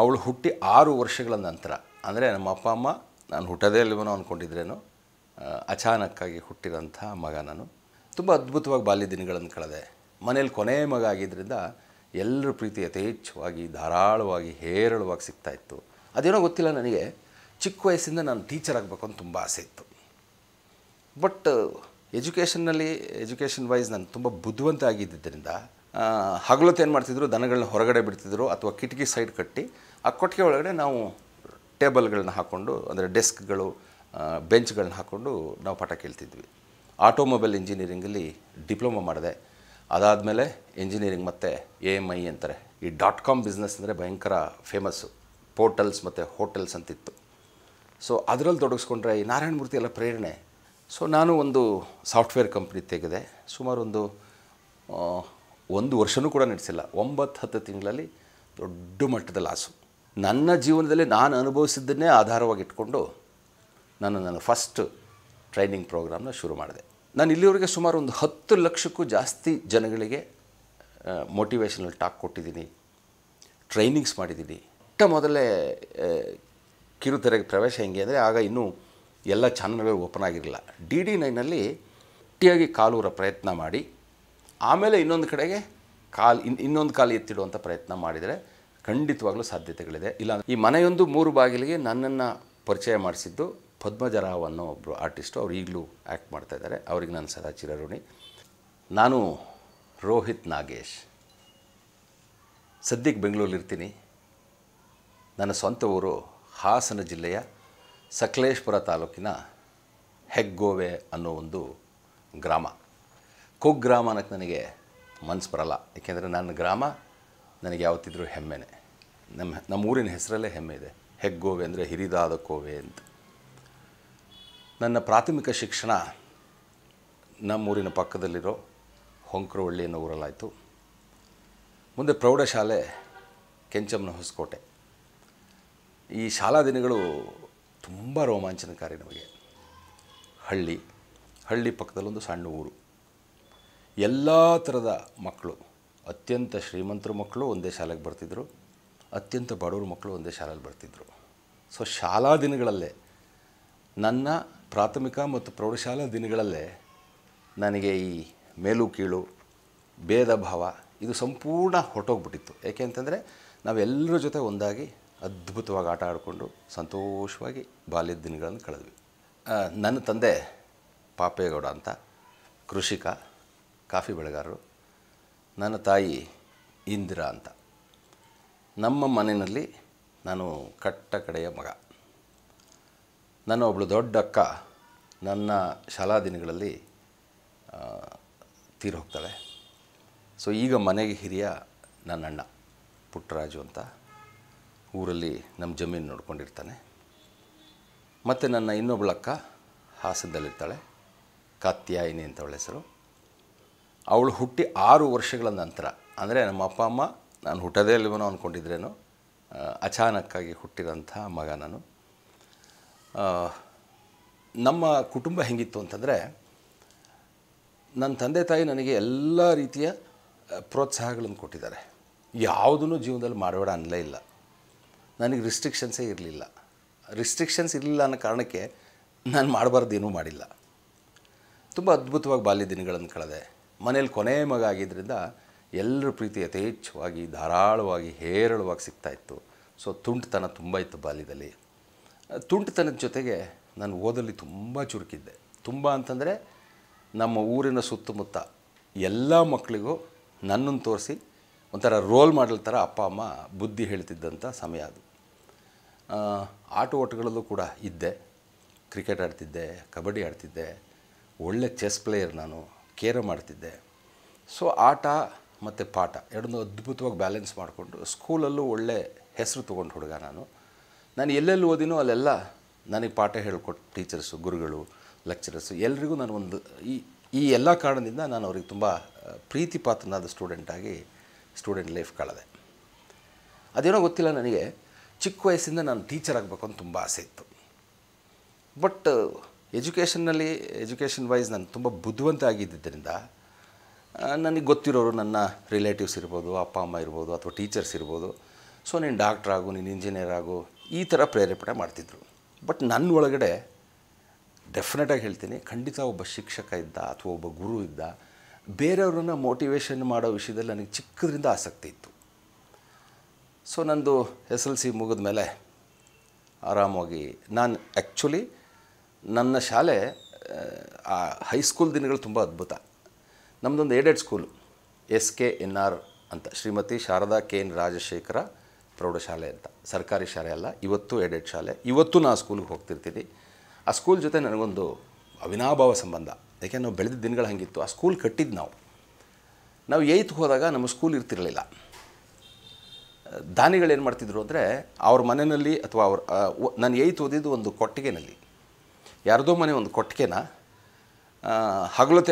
ಅವಳು ಹುಟ್ಟಿ ಆರು ವರ್ಷಗಳ ನಂತರ ಅಂದರೆ ನಮ್ಮ ಅಪ್ಪ ಅಮ್ಮ ನಾನು ಹುಟ್ಟದೇ ಇಲ್ವನೋ ಅಂದ್ಕೊಂಡಿದ್ರೇನು ಅಚಾನಕ್ಕಾಗಿ ಹುಟ್ಟಿರೋಂಥ ಮಗ ನಾನು ತುಂಬ ಅದ್ಭುತವಾಗಿ ಬಾಲ್ಯ ದಿನಗಳನ್ನು ಕಳೆದೆ ಮನೇಲಿ ಕೊನೆಯ ಮಗ ಆಗಿದ್ದರಿಂದ ಎಲ್ಲರ ಪ್ರೀತಿ ಯಥೇಚ್ಛವಾಗಿ ಧಾರಾಳವಾಗಿ ಹೇರಳವಾಗಿ ಸಿಗ್ತಾಯಿತ್ತು ಅದೇನೋ ಗೊತ್ತಿಲ್ಲ ನನಗೆ ಚಿಕ್ಕ ವಯಸ್ಸಿಂದ ನಾನು ಟೀಚರ್ ಆಗಬೇಕು ಅಂತ ತುಂಬ ಆಸೆ ಇತ್ತು ಬಟ್ ಎಜುಕೇಷನ್ನಲ್ಲಿ ಎಜುಕೇಷನ್ ವೈಸ್ ನಾನು ತುಂಬ ಬುದ್ಧಿವಂತ ಆಗಿದ್ದರಿಂದ ಹಗಲೊತ್ತು ಏನು ಮಾಡ್ತಿದ್ರು ದನಗಳನ್ನ ಹೊರಗಡೆ ಬಿಡ್ತಿದ್ರು ಅಥವಾ ಕಿಟಕಿ ಸೈಡ್ ಕಟ್ಟಿ ಆ ಕೊಟ್ಟಿಗೆ ಒಳಗಡೆ ನಾವು ಟೇಬಲ್ಗಳನ್ನ ಹಾಕ್ಕೊಂಡು ಅಂದರೆ ಡೆಸ್ಕ್ಗಳು ಬೆಂಚ್ಗಳನ್ನ ಹಾಕ್ಕೊಂಡು ನಾವು ಪಾಠ ಕೇಳ್ತಿದ್ವಿ ಆಟೋಮೊಬೈಲ್ ಇಂಜಿನಿಯರಿಂಗಲ್ಲಿ ಡಿಪ್ಲೊಮಾ ಮಾಡಿದೆ ಅದಾದಮೇಲೆ ಇಂಜಿನಿಯರಿಂಗ್ ಮತ್ತು ಎ ಎಮ್ ಐ ಅಂತಾರೆ ಈ ಡಾಟ್ ಕಾಮ್ ಬಿಸ್ನೆಸ್ ಅಂದರೆ ಭಯಂಕರ ಫೇಮಸ್ಸು ಪೋರ್ಟಲ್ಸ್ ಮತ್ತು ಹೋಟೆಲ್ಸ್ ಅಂತಿತ್ತು ಸೊ ಅದರಲ್ಲಿ ತೊಡಗಿಸ್ಕೊಂಡ್ರೆ ಈ ನಾರಾಯಣಮೂರ್ತಿ ಎಲ್ಲ ಪ್ರೇರಣೆ ಸೊ ನಾನು ಒಂದು ಸಾಫ್ಟ್ವೇರ್ ಕಂಪ್ನಿ ತೆಗೆದೆ ಸುಮಾರು ಒಂದು ಒಂದು ವರ್ಷವೂ ಕೂಡ ನಡೆಸಿಲ್ಲ ಒಂಬತ್ತು ಹತ್ತು ತಿಂಗಳಲ್ಲಿ ದೊಡ್ಡ ಮಟ್ಟದ ಲಾಸು ನನ್ನ ಜೀವನದಲ್ಲಿ ನಾನು ಅನುಭವಿಸಿದ್ದನ್ನೇ ಆಧಾರವಾಗಿಟ್ಕೊಂಡು ನಾನು ನನ್ನ ಫಸ್ಟ್ ಟ್ರೈನಿಂಗ್ ಪ್ರೋಗ್ರಾಮ್ನ ಶುರು ಮಾಡಿದೆ ನಾನು ಇಲ್ಲಿವರೆಗೆ ಸುಮಾರು ಒಂದು ಹತ್ತು ಲಕ್ಷಕ್ಕೂ ಜಾಸ್ತಿ ಜನಗಳಿಗೆ ಮೋಟಿವೇಶನಲ್ ಟಾಕ್ ಕೊಟ್ಟಿದ್ದೀನಿ ಟ್ರೈನಿಂಗ್ಸ್ ಮಾಡಿದ್ದೀನಿ ಇಟ್ಟ ಮೊದಲೇ ಕಿರುತೆರೆಗೆ ಪ್ರವೇಶ ಹೆಂಗೆ ಅಂದರೆ ಆಗ ಇನ್ನೂ ಎಲ್ಲ ಚಾನಲ್ಗಳು ಓಪನ್ ಆಗಿರಲಿಲ್ಲ ಡಿ ಡಿ ನೈನಲ್ಲಿ ಗಟ್ಟಿಯಾಗಿ ಕಾಲೂರ ಪ್ರಯತ್ನ ಮಾಡಿ ಆಮೇಲೆ ಇನ್ನೊಂದು ಕಡೆಗೆ ಕಾಲು ಇನ್ನೊಂದು ಕಾಲು ಎತ್ತಿಡುವಂಥ ಪ್ರಯತ್ನ ಮಾಡಿದರೆ ಖಂಡಿತವಾಗ್ಲೂ ಸಾಧ್ಯತೆಗಳಿದೆ ಇಲ್ಲ ಈ ಮನೆಯೊಂದು ಮೂರು ಬಾಗಿಲಿಗೆ ನನ್ನನ್ನು ಪರಿಚಯ ಮಾಡಿಸಿದ್ದು ಪದ್ಮಜರಾವ್ ಅನ್ನೋ ಒಬ್ಬರು ಆರ್ಟಿಸ್ಟು ಅವ್ರು ಈಗಲೂ ಆ್ಯಕ್ಟ್ ಮಾಡ್ತಾ ಇದ್ದಾರೆ ಅವ್ರಿಗೆ ನಾನು ಸದಾ ಚಿರಋಣಿ ನಾನು ರೋಹಿತ್ ನಾಗೇಶ್ ಸದ್ಯಕ್ಕೆ ಬೆಂಗಳೂರಿರ್ತೀನಿ ನನ್ನ ಸ್ವಂತ ಊರು ಹಾಸನ ಜಿಲ್ಲೆಯ ಸಕಲೇಶ್ಪುರ ತಾಲೂಕಿನ ಹೆಗ್ಗೋವೆ ಅನ್ನೋ ಒಂದು ಗ್ರಾಮ ಕುಗ್ರಾಮ ಅನ್ನೋಕ್ಕೆ ನನಗೆ ಮನಸ್ಸು ಬರಲ್ಲ ಏಕೆಂದರೆ ನನ್ನ ಗ್ರಾಮ ನನಗೆ ಯಾವತ್ತಿದ್ರೂ ಹೆಮ್ಮೆನೆ ನಮ್ಮ ನಮ್ಮೂರಿನ ಹೆಸರಲ್ಲೇ ಹೆಮ್ಮೆ ಇದೆ ಹೆಗ್ಗೋವೆ ಅಂದರೆ ಹಿರಿದಾದ ಕೋವೆ ಅಂತ ನನ್ನ ಪ್ರಾಥಮಿಕ ಶಿಕ್ಷಣ ನಮ್ಮೂರಿನ ಪಕ್ಕದಲ್ಲಿರೋ ಹೊಂಕ್ರವಳ್ಳಿ ಅನ್ನೋ ಊರಲ್ಲಾಯಿತು ಮುಂದೆ ಪ್ರೌಢಶಾಲೆ ಕೆಂಚಮ್ಮನ ಹೊಸಕೋಟೆ ಈ ಶಾಲಾ ದಿನಗಳು ತುಂಬ ರೋಮಾಂಚನಕಾರಿ ನಮಗೆ ಹಳ್ಳಿ ಹಳ್ಳಿ ಪಕ್ಕದಲ್ಲೊಂದು ಸಣ್ಣ ಊರು ಎಲ್ಲ ಥರದ ಮಕ್ಕಳು ಅತ್ಯಂತ ಶ್ರೀಮಂತರು ಮಕ್ಕಳು ಒಂದೇ ಶಾಲೆಗೆ ಬರ್ತಿದ್ದರು ಅತ್ಯಂತ ಬಡವರು ಮಕ್ಕಳು ಒಂದೇ ಶಾಲೆಯಲ್ಲಿ ಬರ್ತಿದ್ದರು ಸೊ ಶಾಲಾ ದಿನಗಳಲ್ಲೇ ನನ್ನ ಪ್ರಾಥಮಿಕ ಮತ್ತು ಪ್ರೌಢಶಾಲಾ ದಿನಗಳಲ್ಲೇ ನನಗೆ ಈ ಮೇಲು ಕೀಳು ಭೇದ ಭಾವ ಇದು ಸಂಪೂರ್ಣ ಹೊಟ್ಟೋಗ್ಬಿಟ್ಟಿತ್ತು ಏಕೆ ಅಂತಂದರೆ ನಾವೆಲ್ಲರ ಜೊತೆ ಒಂದಾಗಿ ಅದ್ಭುತವಾಗಿ ಆಟ ಆಡಿಕೊಂಡು ಸಂತೋಷವಾಗಿ ಬಾಲ್ಯದ ದಿನಗಳನ್ನು ಕಳೆದ್ವಿ ನನ್ನ ತಂದೆ ಪಾಪೇಗೌಡ ಅಂತ ಕೃಷಿಕ ಕಾಫಿ ಬೆಳೆಗಾರರು ನನ್ನ ತಾಯಿ ಇಂದಿರಾ ಅಂತ ನಮ್ಮ ಮನೆಯಲ್ಲಿ ನಾನು ಕಟ್ಟ ಕಡೆಯ ಮಗ ನನ್ನ ಒಬ್ಬಳು ದೊಡ್ಡ ಅಕ್ಕ ನನ್ನ ಶಾಲಾ ದಿನಗಳಲ್ಲಿ ತೀರಿ ಹೋಗ್ತಾಳೆ ಸೊ ಈಗ ಮನೆಗೆ ಹಿರಿಯ ನನ್ನ ಅಣ್ಣ ಪುಟ್ಟರಾಜು ಅಂತ ಊರಲ್ಲಿ ನಮ್ಮ ಜಮೀನು ನೋಡ್ಕೊಂಡಿರ್ತಾನೆ ಮತ್ತು ನನ್ನ ಇನ್ನೊಬ್ಬಳು ಅಕ್ಕ ಹಾಸನದಲ್ಲಿರ್ತಾಳೆ ಕಾತ್ಯಾಯಿನಿ ಅಂತ ಅವಳ ಹೆಸರು ಅವಳು ಹುಟ್ಟಿ ಆರು ವರ್ಷಗಳ ನಂತರ ಅಂದರೆ ನಮ್ಮ ಅಪ್ಪ ಅಮ್ಮ ನಾನು ಹುಟ್ಟದೇ ಇಲ್ವೇನೋ ಅಂದ್ಕೊಂಡಿದ್ರೇನೋ ಅಚಾನಕ್ಕಾಗಿ ಹುಟ್ಟಿದಂಥ ಮಗ ನಾನು ನಮ್ಮ ಕುಟುಂಬ ಹೆಂಗಿತ್ತು ಅಂತಂದರೆ ನನ್ನ ತಂದೆ ತಾಯಿ ನನಗೆ ಎಲ್ಲ ರೀತಿಯ ಪ್ರೋತ್ಸಾಹಗಳನ್ನು ಕೊಟ್ಟಿದ್ದಾರೆ ಯಾವುದೂ ಜೀವನದಲ್ಲಿ ಮಾಡಬೇಡ ಅನ್ನಲೇ ಇಲ್ಲ ನನಗೆ ರಿಸ್ಟ್ರಿಕ್ಷನ್ಸೇ ಇರಲಿಲ್ಲ ರಿಸ್ಟ್ರಿಕ್ಷನ್ಸ್ ಇರಲಿಲ್ಲ ಅನ್ನೋ ಕಾರಣಕ್ಕೆ ನಾನು ಏನೂ ಮಾಡಿಲ್ಲ ತುಂಬ ಅದ್ಭುತವಾಗಿ ಬಾಲ್ಯ ದಿನಗಳನ್ನು ಕಳೆದೆ ಮನೇಲಿ ಕೊನೆಯ ಮಗ ಆಗಿದ್ದರಿಂದ ಎಲ್ಲರ ಪ್ರೀತಿ ಯಥೇಚ್ಛವಾಗಿ ಧಾರಾಳವಾಗಿ ಹೇರಳವಾಗಿ ಸಿಗ್ತಾಯಿತ್ತು ಸೊ ತುಂಟುತನ ತುಂಬ ಇತ್ತು ಬಾಲ್ಯದಲ್ಲಿ ತುಂಟುತನದ ಜೊತೆಗೆ ನಾನು ಓದಲ್ಲಿ ತುಂಬ ಚುರುಕಿದ್ದೆ ತುಂಬ ಅಂತಂದರೆ ನಮ್ಮ ಊರಿನ ಸುತ್ತಮುತ್ತ ಎಲ್ಲ ಮಕ್ಕಳಿಗೂ ನನ್ನನ್ನು ತೋರಿಸಿ ಒಂಥರ ರೋಲ್ ಮಾಡಲ್ ಥರ ಅಪ್ಪ ಅಮ್ಮ ಬುದ್ಧಿ ಹೇಳ್ತಿದ್ದಂಥ ಸಮಯ ಅದು ಆಟೋಟಗಳಲ್ಲೂ ಕೂಡ ಇದ್ದೆ ಕ್ರಿಕೆಟ್ ಆಡ್ತಿದ್ದೆ ಕಬಡ್ಡಿ ಆಡ್ತಿದ್ದೆ ಒಳ್ಳೆ ಚೆಸ್ ಪ್ಲೇಯರ್ ನಾನು ಕೇರಮ್ ಆಡ್ತಿದ್ದೆ ಸೊ ಆಟ ಮತ್ತು ಪಾಠ ಎರಡನ್ನೂ ಅದ್ಭುತವಾಗಿ ಬ್ಯಾಲೆನ್ಸ್ ಮಾಡಿಕೊಂಡು ಸ್ಕೂಲಲ್ಲೂ ಒಳ್ಳೆ ಹೆಸರು ತೊಗೊಂಡು ಹುಡುಗ ನಾನು ನಾನು ಎಲ್ಲೆಲ್ಲಿ ಓದಿನೋ ಅಲ್ಲೆಲ್ಲ ನನಗೆ ಪಾಠ ಹೇಳ್ಕೊಟ್ಟು ಟೀಚರ್ಸು ಗುರುಗಳು ಲೆಕ್ಚರರ್ಸು ಎಲ್ರಿಗೂ ನಾನು ಒಂದು ಈ ಈ ಎಲ್ಲ ಕಾರಣದಿಂದ ನಾನು ಅವ್ರಿಗೆ ತುಂಬ ಪ್ರೀತಿ ಪಾತ್ರನಾದ ಸ್ಟೂಡೆಂಟಾಗಿ ಸ್ಟೂಡೆಂಟ್ ಲೈಫ್ ಕಳೆದೆ ಅದೇನೋ ಗೊತ್ತಿಲ್ಲ ನನಗೆ ಚಿಕ್ಕ ವಯಸ್ಸಿಂದ ನಾನು ಟೀಚರ್ ಆಗಬೇಕು ಅಂತ ತುಂಬ ಆಸೆ ಇತ್ತು ಬಟ್ ಎಜುಕೇಷನ್ನಲ್ಲಿ ಎಜುಕೇಷನ್ ವೈಸ್ ನಾನು ತುಂಬ ಬುದ್ಧಿವಂತ ಆಗಿದ್ದರಿಂದ ನನಗೆ ಗೊತ್ತಿರೋರು ನನ್ನ ರಿಲೇಟಿವ್ಸ್ ಇರ್ಬೋದು ಅಪ್ಪ ಅಮ್ಮ ಇರ್ಬೋದು ಅಥವಾ ಟೀಚರ್ಸ್ ಇರ್ಬೋದು ಸೊ ನೀನು ಡಾಕ್ಟ್ರ್ ಆಗು ನೀನು ಇಂಜಿನಿಯರ್ ಆಗು ಈ ಥರ ಪ್ರೇರೇಪಣೆ ಮಾಡ್ತಿದ್ರು ಬಟ್ ನನ್ನ ಒಳಗಡೆ ಡೆಫಿನೆಟಾಗಿ ಹೇಳ್ತೀನಿ ಖಂಡಿತ ಒಬ್ಬ ಶಿಕ್ಷಕ ಇದ್ದ ಅಥವಾ ಒಬ್ಬ ಗುರು ಇದ್ದ ಬೇರೆಯವ್ರನ್ನ ಮೋಟಿವೇಶನ್ ಮಾಡೋ ವಿಷಯದಲ್ಲಿ ನನಗೆ ಚಿಕ್ಕದ್ರಿಂದ ಆಸಕ್ತಿ ಇತ್ತು ಸೊ ನಂದು ಎಸ್ ಎಲ್ ಸಿ ಮುಗಿದ ಮೇಲೆ ಆರಾಮಾಗಿ ನಾನು ಆ್ಯಕ್ಚುಲಿ ನನ್ನ ಶಾಲೆ ಆ ಹೈಸ್ಕೂಲ್ ದಿನಗಳು ತುಂಬ ಅದ್ಭುತ ನಮ್ಮದೊಂದು aided school S K N R ಅಂತ ಶ್ರೀಮತಿ ಶಾರದಾ ಕೆ ಎನ್ ರಾಜಶೇಖರ ಪ್ರೌಢಶಾಲೆ ಅಂತ ಸರ್ಕಾರಿ ಶಾಲೆ ಅಲ್ಲ ಇವತ್ತು ಏಡೆಡ್ ಶಾಲೆ ಇವತ್ತು ನಾನು ಆ ಸ್ಕೂಲಿಗೆ ಹೋಗ್ತಿರ್ತೀನಿ ಆ ಸ್ಕೂಲ್ ಜೊತೆ ನನಗೊಂದು ಅವಿನಾಭಾವ ಸಂಬಂಧ ಯಾಕೆ ನಾವು ಬೆಳೆದ ದಿನಗಳು ಹಾಗಿತ್ತು ಆ ಸ್ಕೂಲ್ ಕಟ್ಟಿದ್ದು ನಾವು ನಾವು ಏತ್ ಹೋದಾಗ ನಮ್ಮ ಸ್ಕೂಲ್ ಇರ್ತಿರಲಿಲ್ಲ ದಾನಿಗಳೇನು ಮಾಡ್ತಿದ್ರು ಅಂದರೆ ಅವ್ರ ಮನೆಯಲ್ಲಿ ಅಥವಾ ಅವ್ರ ನಾನು ಏತ್ ಓದಿದ್ದು ಒಂದು ಕೊಟ್ಟಿಗೆನಲ್ಲಿ ಯಾರದೋ ಮನೆ ಒಂದು ಕೊಟ್ಟಿಗೆನ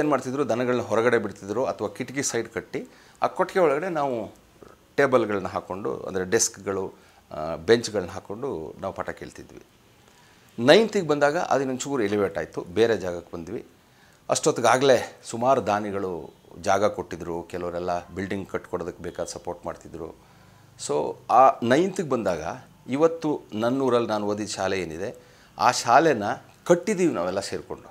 ಏನು ಮಾಡ್ತಿದ್ರು ದನಗಳನ್ನ ಹೊರಗಡೆ ಬಿಡ್ತಿದ್ರು ಅಥವಾ ಕಿಟಕಿ ಸೈಡ್ ಕಟ್ಟಿ ಆ ಕೊಟ್ಟಿಗೆ ಒಳಗಡೆ ನಾವು ಟೇಬಲ್ಗಳನ್ನ ಹಾಕ್ಕೊಂಡು ಅಂದರೆ ಡೆಸ್ಕ್ಗಳು ಬೆಂಚ್ಗಳನ್ನ ಹಾಕ್ಕೊಂಡು ನಾವು ಪಾಠ ಕೇಳ್ತಿದ್ವಿ ನೈನ್ತಿಗೆ ಬಂದಾಗ ಅದಿನೊಂಚೂರು ಎಲಿವೇಟ್ ಆಯಿತು ಬೇರೆ ಜಾಗಕ್ಕೆ ಬಂದ್ವಿ ಅಷ್ಟೊತ್ತಿಗಾಗಲೇ ಸುಮಾರು ದಾನಿಗಳು ಜಾಗ ಕೊಟ್ಟಿದ್ದರು ಕೆಲವರೆಲ್ಲ ಬಿಲ್ಡಿಂಗ್ ಕಟ್ಕೊಡೋದಕ್ಕೆ ಬೇಕಾದ ಸಪೋರ್ಟ್ ಮಾಡ್ತಿದ್ರು ಸೊ ಆ ನೈನ್ತಿಗೆ ಬಂದಾಗ ಇವತ್ತು ನನ್ನೂರಲ್ಲಿ ನಾನು ಓದಿದ ಶಾಲೆ ಏನಿದೆ ಆ ಶಾಲೆನ ಕಟ್ಟಿದ್ದೀವಿ ನಾವೆಲ್ಲ ಸೇರಿಕೊಂಡು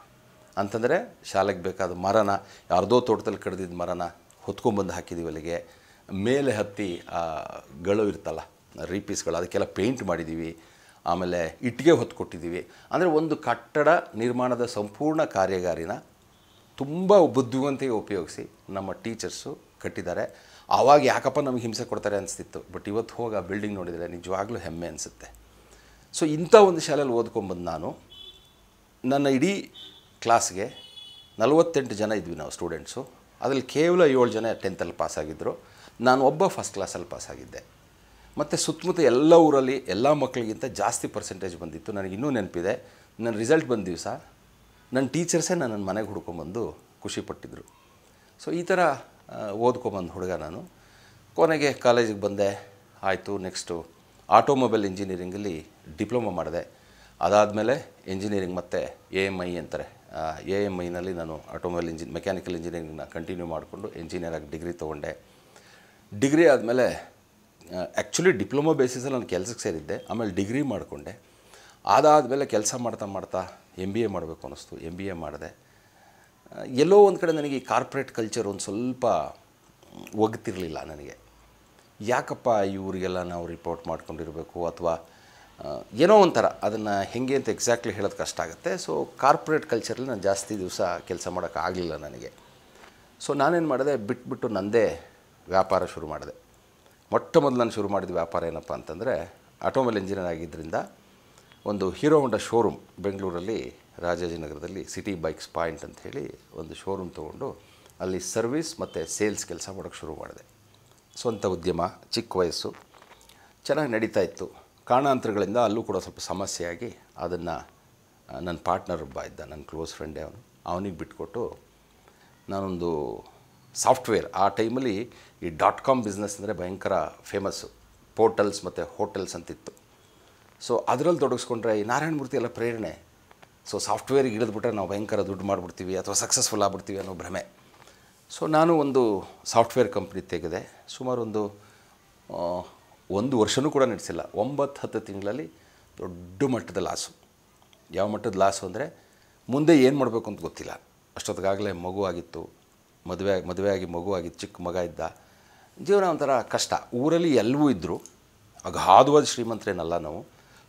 ಅಂತಂದರೆ ಶಾಲೆಗೆ ಬೇಕಾದ ಮರನ ಯಾರ್ದೋ ತೋಟದಲ್ಲಿ ಕಡ್ದಿದ್ದ ಮರನ ಹೊತ್ಕೊಂಡ್ಬಂದು ಹಾಕಿದ್ದೀವಿ ಅಲ್ಲಿಗೆ ಮೇಲೆ ಹತ್ತಿ ಗಳು ಇರ್ತಲ್ಲ ರೀಪೀಸ್ಗಳು ಅದಕ್ಕೆಲ್ಲ ಪೇಂಟ್ ಮಾಡಿದ್ದೀವಿ ಆಮೇಲೆ ಇಟ್ಟಿಗೆ ಹೊತ್ಕೊಟ್ಟಿದ್ದೀವಿ ಅಂದರೆ ಒಂದು ಕಟ್ಟಡ ನಿರ್ಮಾಣದ ಸಂಪೂರ್ಣ ಕಾರ್ಯಗಾರಿನ ತುಂಬ ಬುದ್ಧಿವಂತಿಗೆ ಉಪಯೋಗಿಸಿ ನಮ್ಮ ಟೀಚರ್ಸು ಕಟ್ಟಿದ್ದಾರೆ ಆವಾಗ ಯಾಕಪ್ಪ ನಮಗೆ ಹಿಂಸೆ ಕೊಡ್ತಾರೆ ಅನಿಸ್ತಿತ್ತು ಬಟ್ ಇವತ್ತು ಹೋಗಿ ಆ ಬಿಲ್ಡಿಂಗ್ ನೋಡಿದರೆ ನಿಜವಾಗ್ಲೂ ಹೆಮ್ಮೆ ಅನಿಸುತ್ತೆ ಸೊ ಇಂಥ ಒಂದು ಶಾಲೆಯಲ್ಲಿ ಓದ್ಕೊಂಬಂದು ನಾನು ನನ್ನ ಇಡೀ ಕ್ಲಾಸ್ಗೆ ನಲವತ್ತೆಂಟು ಜನ ಇದ್ವಿ ನಾವು ಸ್ಟೂಡೆಂಟ್ಸು ಅದರಲ್ಲಿ ಕೇವಲ ಏಳು ಜನ ಟೆಂತಲ್ಲಿ ಪಾಸಾಗಿದ್ದರು ನಾನು ಒಬ್ಬ ಫಸ್ಟ್ ಕ್ಲಾಸಲ್ಲಿ ಪಾಸಾಗಿದ್ದೆ ಮತ್ತು ಸುತ್ತಮುತ್ತ ಎಲ್ಲ ಊರಲ್ಲಿ ಎಲ್ಲ ಮಕ್ಕಳಿಗಿಂತ ಜಾಸ್ತಿ ಪರ್ಸೆಂಟೇಜ್ ಬಂದಿತ್ತು ನನಗೆ ಇನ್ನೂ ನೆನಪಿದೆ ನನ್ನ ರಿಸಲ್ಟ್ ಬಂದ ದಿವಸ ನನ್ನ ಟೀಚರ್ಸೇ ನನ್ನ ಮನೆಗೆ ಹುಡ್ಕೊಂಬಂದು ಖುಷಿಪಟ್ಟಿದ್ದರು ಸೊ ಈ ಥರ ಓದ್ಕೊಂಬಂದು ಹುಡುಗ ನಾನು ಕೊನೆಗೆ ಕಾಲೇಜಿಗೆ ಬಂದೆ ಆಯಿತು ನೆಕ್ಸ್ಟು ಆಟೋಮೊಬೈಲ್ ಇಂಜಿನಿಯರಿಂಗಲ್ಲಿ ಡಿಪ್ಲೊಮೊ ಮಾಡಿದೆ ಅದಾದಮೇಲೆ ಇಂಜಿನಿಯರಿಂಗ್ ಮತ್ತು ಎ ಎಮ್ ಐ ಅಂತಾರೆ ಎ ಎಮ್ ಐನಲ್ಲಿ ನಾನು ಆಟೋಮೊಬೈಲ್ ಇಂಜಿನ್ ಮೆಕ್ಯಾನಿಕಲ್ ಇಂಜಿನಿಯರಿಂಗ್ನ ಕಂಟಿನ್ಯೂ ಮಾಡಿಕೊಂಡು ಇಂಜಿನಿಯರ್ ಆಗಿ ಡಿಗ್ರಿ ತೊಗೊಂಡೆ ಡಿಗ್ರಿ ಆದಮೇಲೆ ಆ್ಯಕ್ಚುಲಿ ಡಿಪ್ಲೊಮಾ ಬೇಸಿಸಲ್ಲಿ ನಾನು ಕೆಲಸಕ್ಕೆ ಸೇರಿದ್ದೆ ಆಮೇಲೆ ಡಿಗ್ರಿ ಮಾಡಿಕೊಂಡೆ ಅದಾದಮೇಲೆ ಕೆಲಸ ಮಾಡ್ತಾ ಮಾಡ್ತಾ ಎಮ್ ಬಿ ಎ ಮಾಡಬೇಕು ಅನ್ನಿಸ್ತು ಎಮ್ ಬಿ ಎ ಮಾಡಿದೆ ಎಲ್ಲೋ ಒಂದು ಕಡೆ ನನಗೆ ಈ ಕಾರ್ಪೊರೇಟ್ ಕಲ್ಚರ್ ಒಂದು ಸ್ವಲ್ಪ ಒಗ್ತಿರಲಿಲ್ಲ ನನಗೆ ಯಾಕಪ್ಪ ಇವರಿಗೆಲ್ಲ ನಾವು ರಿಪೋರ್ಟ್ ಮಾಡ್ಕೊಂಡಿರಬೇಕು ಅಥವಾ ಏನೋ ಒಂಥರ ಅದನ್ನು ಹೆಂಗೆ ಅಂತ ಎಕ್ಸಾಕ್ಟ್ಲಿ ಹೇಳೋದು ಕಷ್ಟ ಆಗುತ್ತೆ ಸೊ ಕಾರ್ಪೊರೇಟ್ ಕಲ್ಚರಲ್ಲಿ ನಾನು ಜಾಸ್ತಿ ದಿವಸ ಕೆಲಸ ಮಾಡೋಕ್ಕಾಗಲಿಲ್ಲ ನನಗೆ ಸೊ ನಾನೇನು ಮಾಡಿದೆ ಬಿಟ್ಬಿಟ್ಟು ನನ್ನದೇ ವ್ಯಾಪಾರ ಶುರು ಮಾಡಿದೆ ಮೊಟ್ಟ ಮೊದಲು ನಾನು ಶುರು ಮಾಡಿದ ವ್ಯಾಪಾರ ಏನಪ್ಪ ಅಂತಂದರೆ ಆಟೋಮೊಬೈಲ್ ಇಂಜಿನಿಯರ್ ಆಗಿದ್ದರಿಂದ ಒಂದು ಹೀರೋ ಹೊಂಡ ಶೋರೂಮ್ ಬೆಂಗಳೂರಲ್ಲಿ ರಾಜಾಜಿನಗರದಲ್ಲಿ ಸಿಟಿ ಬೈಕ್ಸ್ ಪಾಯಿಂಟ್ ಅಂತ ಹೇಳಿ ಒಂದು ಶೋರೂಮ್ ತೊಗೊಂಡು ಅಲ್ಲಿ ಸರ್ವಿಸ್ ಮತ್ತು ಸೇಲ್ಸ್ ಕೆಲಸ ಮಾಡೋಕ್ಕೆ ಶುರು ಮಾಡಿದೆ ಸ್ವಂತ ಉದ್ಯಮ ಚಿಕ್ಕ ವಯಸ್ಸು ಚೆನ್ನಾಗಿ ನಡೀತಾ ಇತ್ತು ಕಾರಣಾಂತರಗಳಿಂದ ಅಲ್ಲೂ ಕೂಡ ಸ್ವಲ್ಪ ಸಮಸ್ಯೆಯಾಗಿ ಅದನ್ನು ನನ್ನ ಪಾರ್ಟ್ನರ್ ಒಬ್ಬ ಇದ್ದ ನನ್ನ ಕ್ಲೋಸ್ ಫ್ರೆಂಡೇ ಅವನು ಅವನಿಗೆ ಬಿಟ್ಕೊಟ್ಟು ನಾನೊಂದು ಸಾಫ್ಟ್ವೇರ್ ಆ ಟೈಮಲ್ಲಿ ಈ ಡಾಟ್ ಕಾಮ್ ಬಿಸ್ನೆಸ್ ಅಂದರೆ ಭಯಂಕರ ಫೇಮಸ್ಸು ಪೋರ್ಟಲ್ಸ್ ಮತ್ತು ಹೋಟೆಲ್ಸ್ ಅಂತಿತ್ತು ಸೊ ಅದರಲ್ಲಿ ತೊಡಗಿಸ್ಕೊಂಡ್ರೆ ಈ ಮೂರ್ತಿ ಎಲ್ಲ ಪ್ರೇರಣೆ ಸೊ ಸಾಫ್ಟ್ವೇರಿಗೆ ಇಳಿದ್ಬಿಟ್ರೆ ನಾವು ಭಯಂಕರ ದುಡ್ಡು ಮಾಡಿಬಿಡ್ತೀವಿ ಅಥವಾ ಸಕ್ಸಸ್ಫುಲ್ ಆಗ್ಬಿಡ್ತೀವಿ ಅನ್ನೋ ಭ್ರಮೆ ಸೊ ನಾನು ಒಂದು ಸಾಫ್ಟ್ವೇರ್ ಕಂಪ್ನಿ ತೆಗೆದೆ ಸುಮಾರು ಒಂದು ಒಂದು ವರ್ಷವೂ ಕೂಡ ನಡೆಸಿಲ್ಲ ಒಂಬತ್ತು ಹತ್ತು ತಿಂಗಳಲ್ಲಿ ದೊಡ್ಡ ಮಟ್ಟದ ಲಾಸು ಯಾವ ಮಟ್ಟದ ಲಾಸು ಅಂದರೆ ಮುಂದೆ ಏನು ಮಾಡಬೇಕು ಅಂತ ಗೊತ್ತಿಲ್ಲ ಅಷ್ಟೊತ್ತಿಗಾಗಲೇ ಮಗು ಆಗಿತ್ತು ಮದುವೆ ಮದುವೆ ಆಗಿ ಮಗು ಆಗಿತ್ತು ಚಿಕ್ಕ ಮಗ ಇದ್ದ ಜೀವನ ಒಂಥರ ಕಷ್ಟ ಊರಲ್ಲಿ ಎಲ್ಲವೂ ಇದ್ದರು ಅಗಾಧವಾದ ಶ್ರೀಮಂತರೇನಲ್ಲ ನಾವು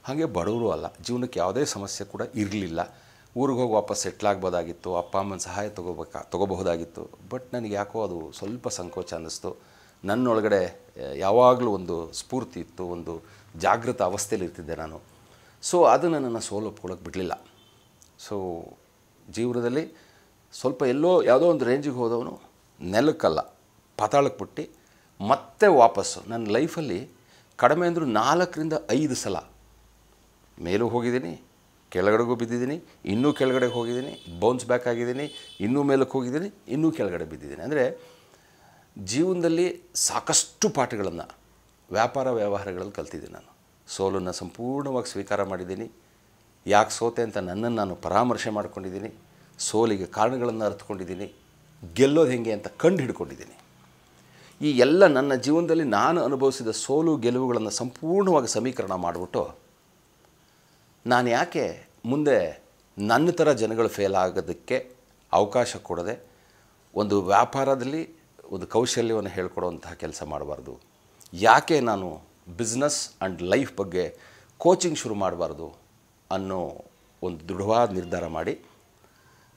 ಹಾಗೆ ಬಡವರು ಅಲ್ಲ ಜೀವನಕ್ಕೆ ಯಾವುದೇ ಸಮಸ್ಯೆ ಕೂಡ ಇರಲಿಲ್ಲ ಊರಿಗೆ ಹೋಗಿ ವಾಪಸ್ ಸೆಟ್ಲಾಗ್ಬೋದಾಗಿತ್ತು ಅಪ್ಪ ಅಮ್ಮನ ಸಹಾಯ ತಗೋಬೇಕಾ ತೊಗೋಬಹುದಾಗಿತ್ತು ಬಟ್ ನನಗೆ ಯಾಕೋ ಅದು ಸ್ವಲ್ಪ ಸಂಕೋಚ ಅನ್ನಿಸ್ತು ನನ್ನೊಳಗಡೆ ಯಾವಾಗಲೂ ಒಂದು ಸ್ಫೂರ್ತಿ ಇತ್ತು ಒಂದು ಜಾಗೃತ ಅವಸ್ಥೆಯಲ್ಲಿ ಇರ್ತಿದ್ದೆ ನಾನು ಸೊ ಅದನ್ನು ನನ್ನ ಸೋಲೊಪ್ಕೊಳ್ಳೋಕೆ ಬಿಡಲಿಲ್ಲ ಸೊ ಜೀವನದಲ್ಲಿ ಸ್ವಲ್ಪ ಎಲ್ಲೋ ಯಾವುದೋ ಒಂದು ರೇಂಜಿಗೆ ಹೋದವನು ನೆಲಕ್ಕಲ್ಲ ಪತಾಳಕ್ಕೆ ಬಿಟ್ಟು ಮತ್ತೆ ವಾಪಸ್ಸು ನನ್ನ ಲೈಫಲ್ಲಿ ಕಡಿಮೆ ಅಂದರೂ ನಾಲ್ಕರಿಂದ ಐದು ಸಲ ಮೇಲೂ ಹೋಗಿದ್ದೀನಿ ಕೆಳಗಡೆಗೂ ಬಿದ್ದಿದ್ದೀನಿ ಇನ್ನೂ ಕೆಳಗಡೆಗೆ ಹೋಗಿದ್ದೀನಿ ಬೌನ್ಸ್ ಬ್ಯಾಕ್ ಆಗಿದ್ದೀನಿ ಇನ್ನೂ ಮೇಲಕ್ಕೆ ಹೋಗಿದ್ದೀನಿ ಇನ್ನೂ ಕೆಳಗಡೆ ಬಿದ್ದಿದ್ದೀನಿ ಅಂದರೆ ಜೀವನದಲ್ಲಿ ಸಾಕಷ್ಟು ಪಾಠಗಳನ್ನು ವ್ಯಾಪಾರ ವ್ಯವಹಾರಗಳಲ್ಲಿ ಕಲ್ತಿದ್ದೀನಿ ನಾನು ಸೋಲನ್ನು ಸಂಪೂರ್ಣವಾಗಿ ಸ್ವೀಕಾರ ಮಾಡಿದ್ದೀನಿ ಯಾಕೆ ಸೋತೆ ಅಂತ ನನ್ನನ್ನು ನಾನು ಪರಾಮರ್ಶೆ ಮಾಡ್ಕೊಂಡಿದ್ದೀನಿ ಸೋಲಿಗೆ ಕಾರಣಗಳನ್ನು ಅರ್ಥಕೊಂಡಿದ್ದೀನಿ ಗೆಲ್ಲೋದು ಹೇಗೆ ಅಂತ ಕಂಡು ಹಿಡ್ಕೊಂಡಿದ್ದೀನಿ ಈ ಎಲ್ಲ ನನ್ನ ಜೀವನದಲ್ಲಿ ನಾನು ಅನುಭವಿಸಿದ ಸೋಲು ಗೆಲುವುಗಳನ್ನು ಸಂಪೂರ್ಣವಾಗಿ ಸಮೀಕರಣ ಮಾಡಿಬಿಟ್ಟು ನಾನು ಯಾಕೆ ಮುಂದೆ ನನ್ನ ಥರ ಜನಗಳು ಫೇಲ್ ಆಗೋದಕ್ಕೆ ಅವಕಾಶ ಕೊಡದೆ ಒಂದು ವ್ಯಾಪಾರದಲ್ಲಿ ಒಂದು ಕೌಶಲ್ಯವನ್ನು ಹೇಳ್ಕೊಡುವಂತಹ ಕೆಲಸ ಮಾಡಬಾರ್ದು ಯಾಕೆ ನಾನು ಬಿಸ್ನೆಸ್ ಆ್ಯಂಡ್ ಲೈಫ್ ಬಗ್ಗೆ ಕೋಚಿಂಗ್ ಶುರು ಮಾಡಬಾರ್ದು ಅನ್ನೋ ಒಂದು ದೃಢವಾದ ನಿರ್ಧಾರ ಮಾಡಿ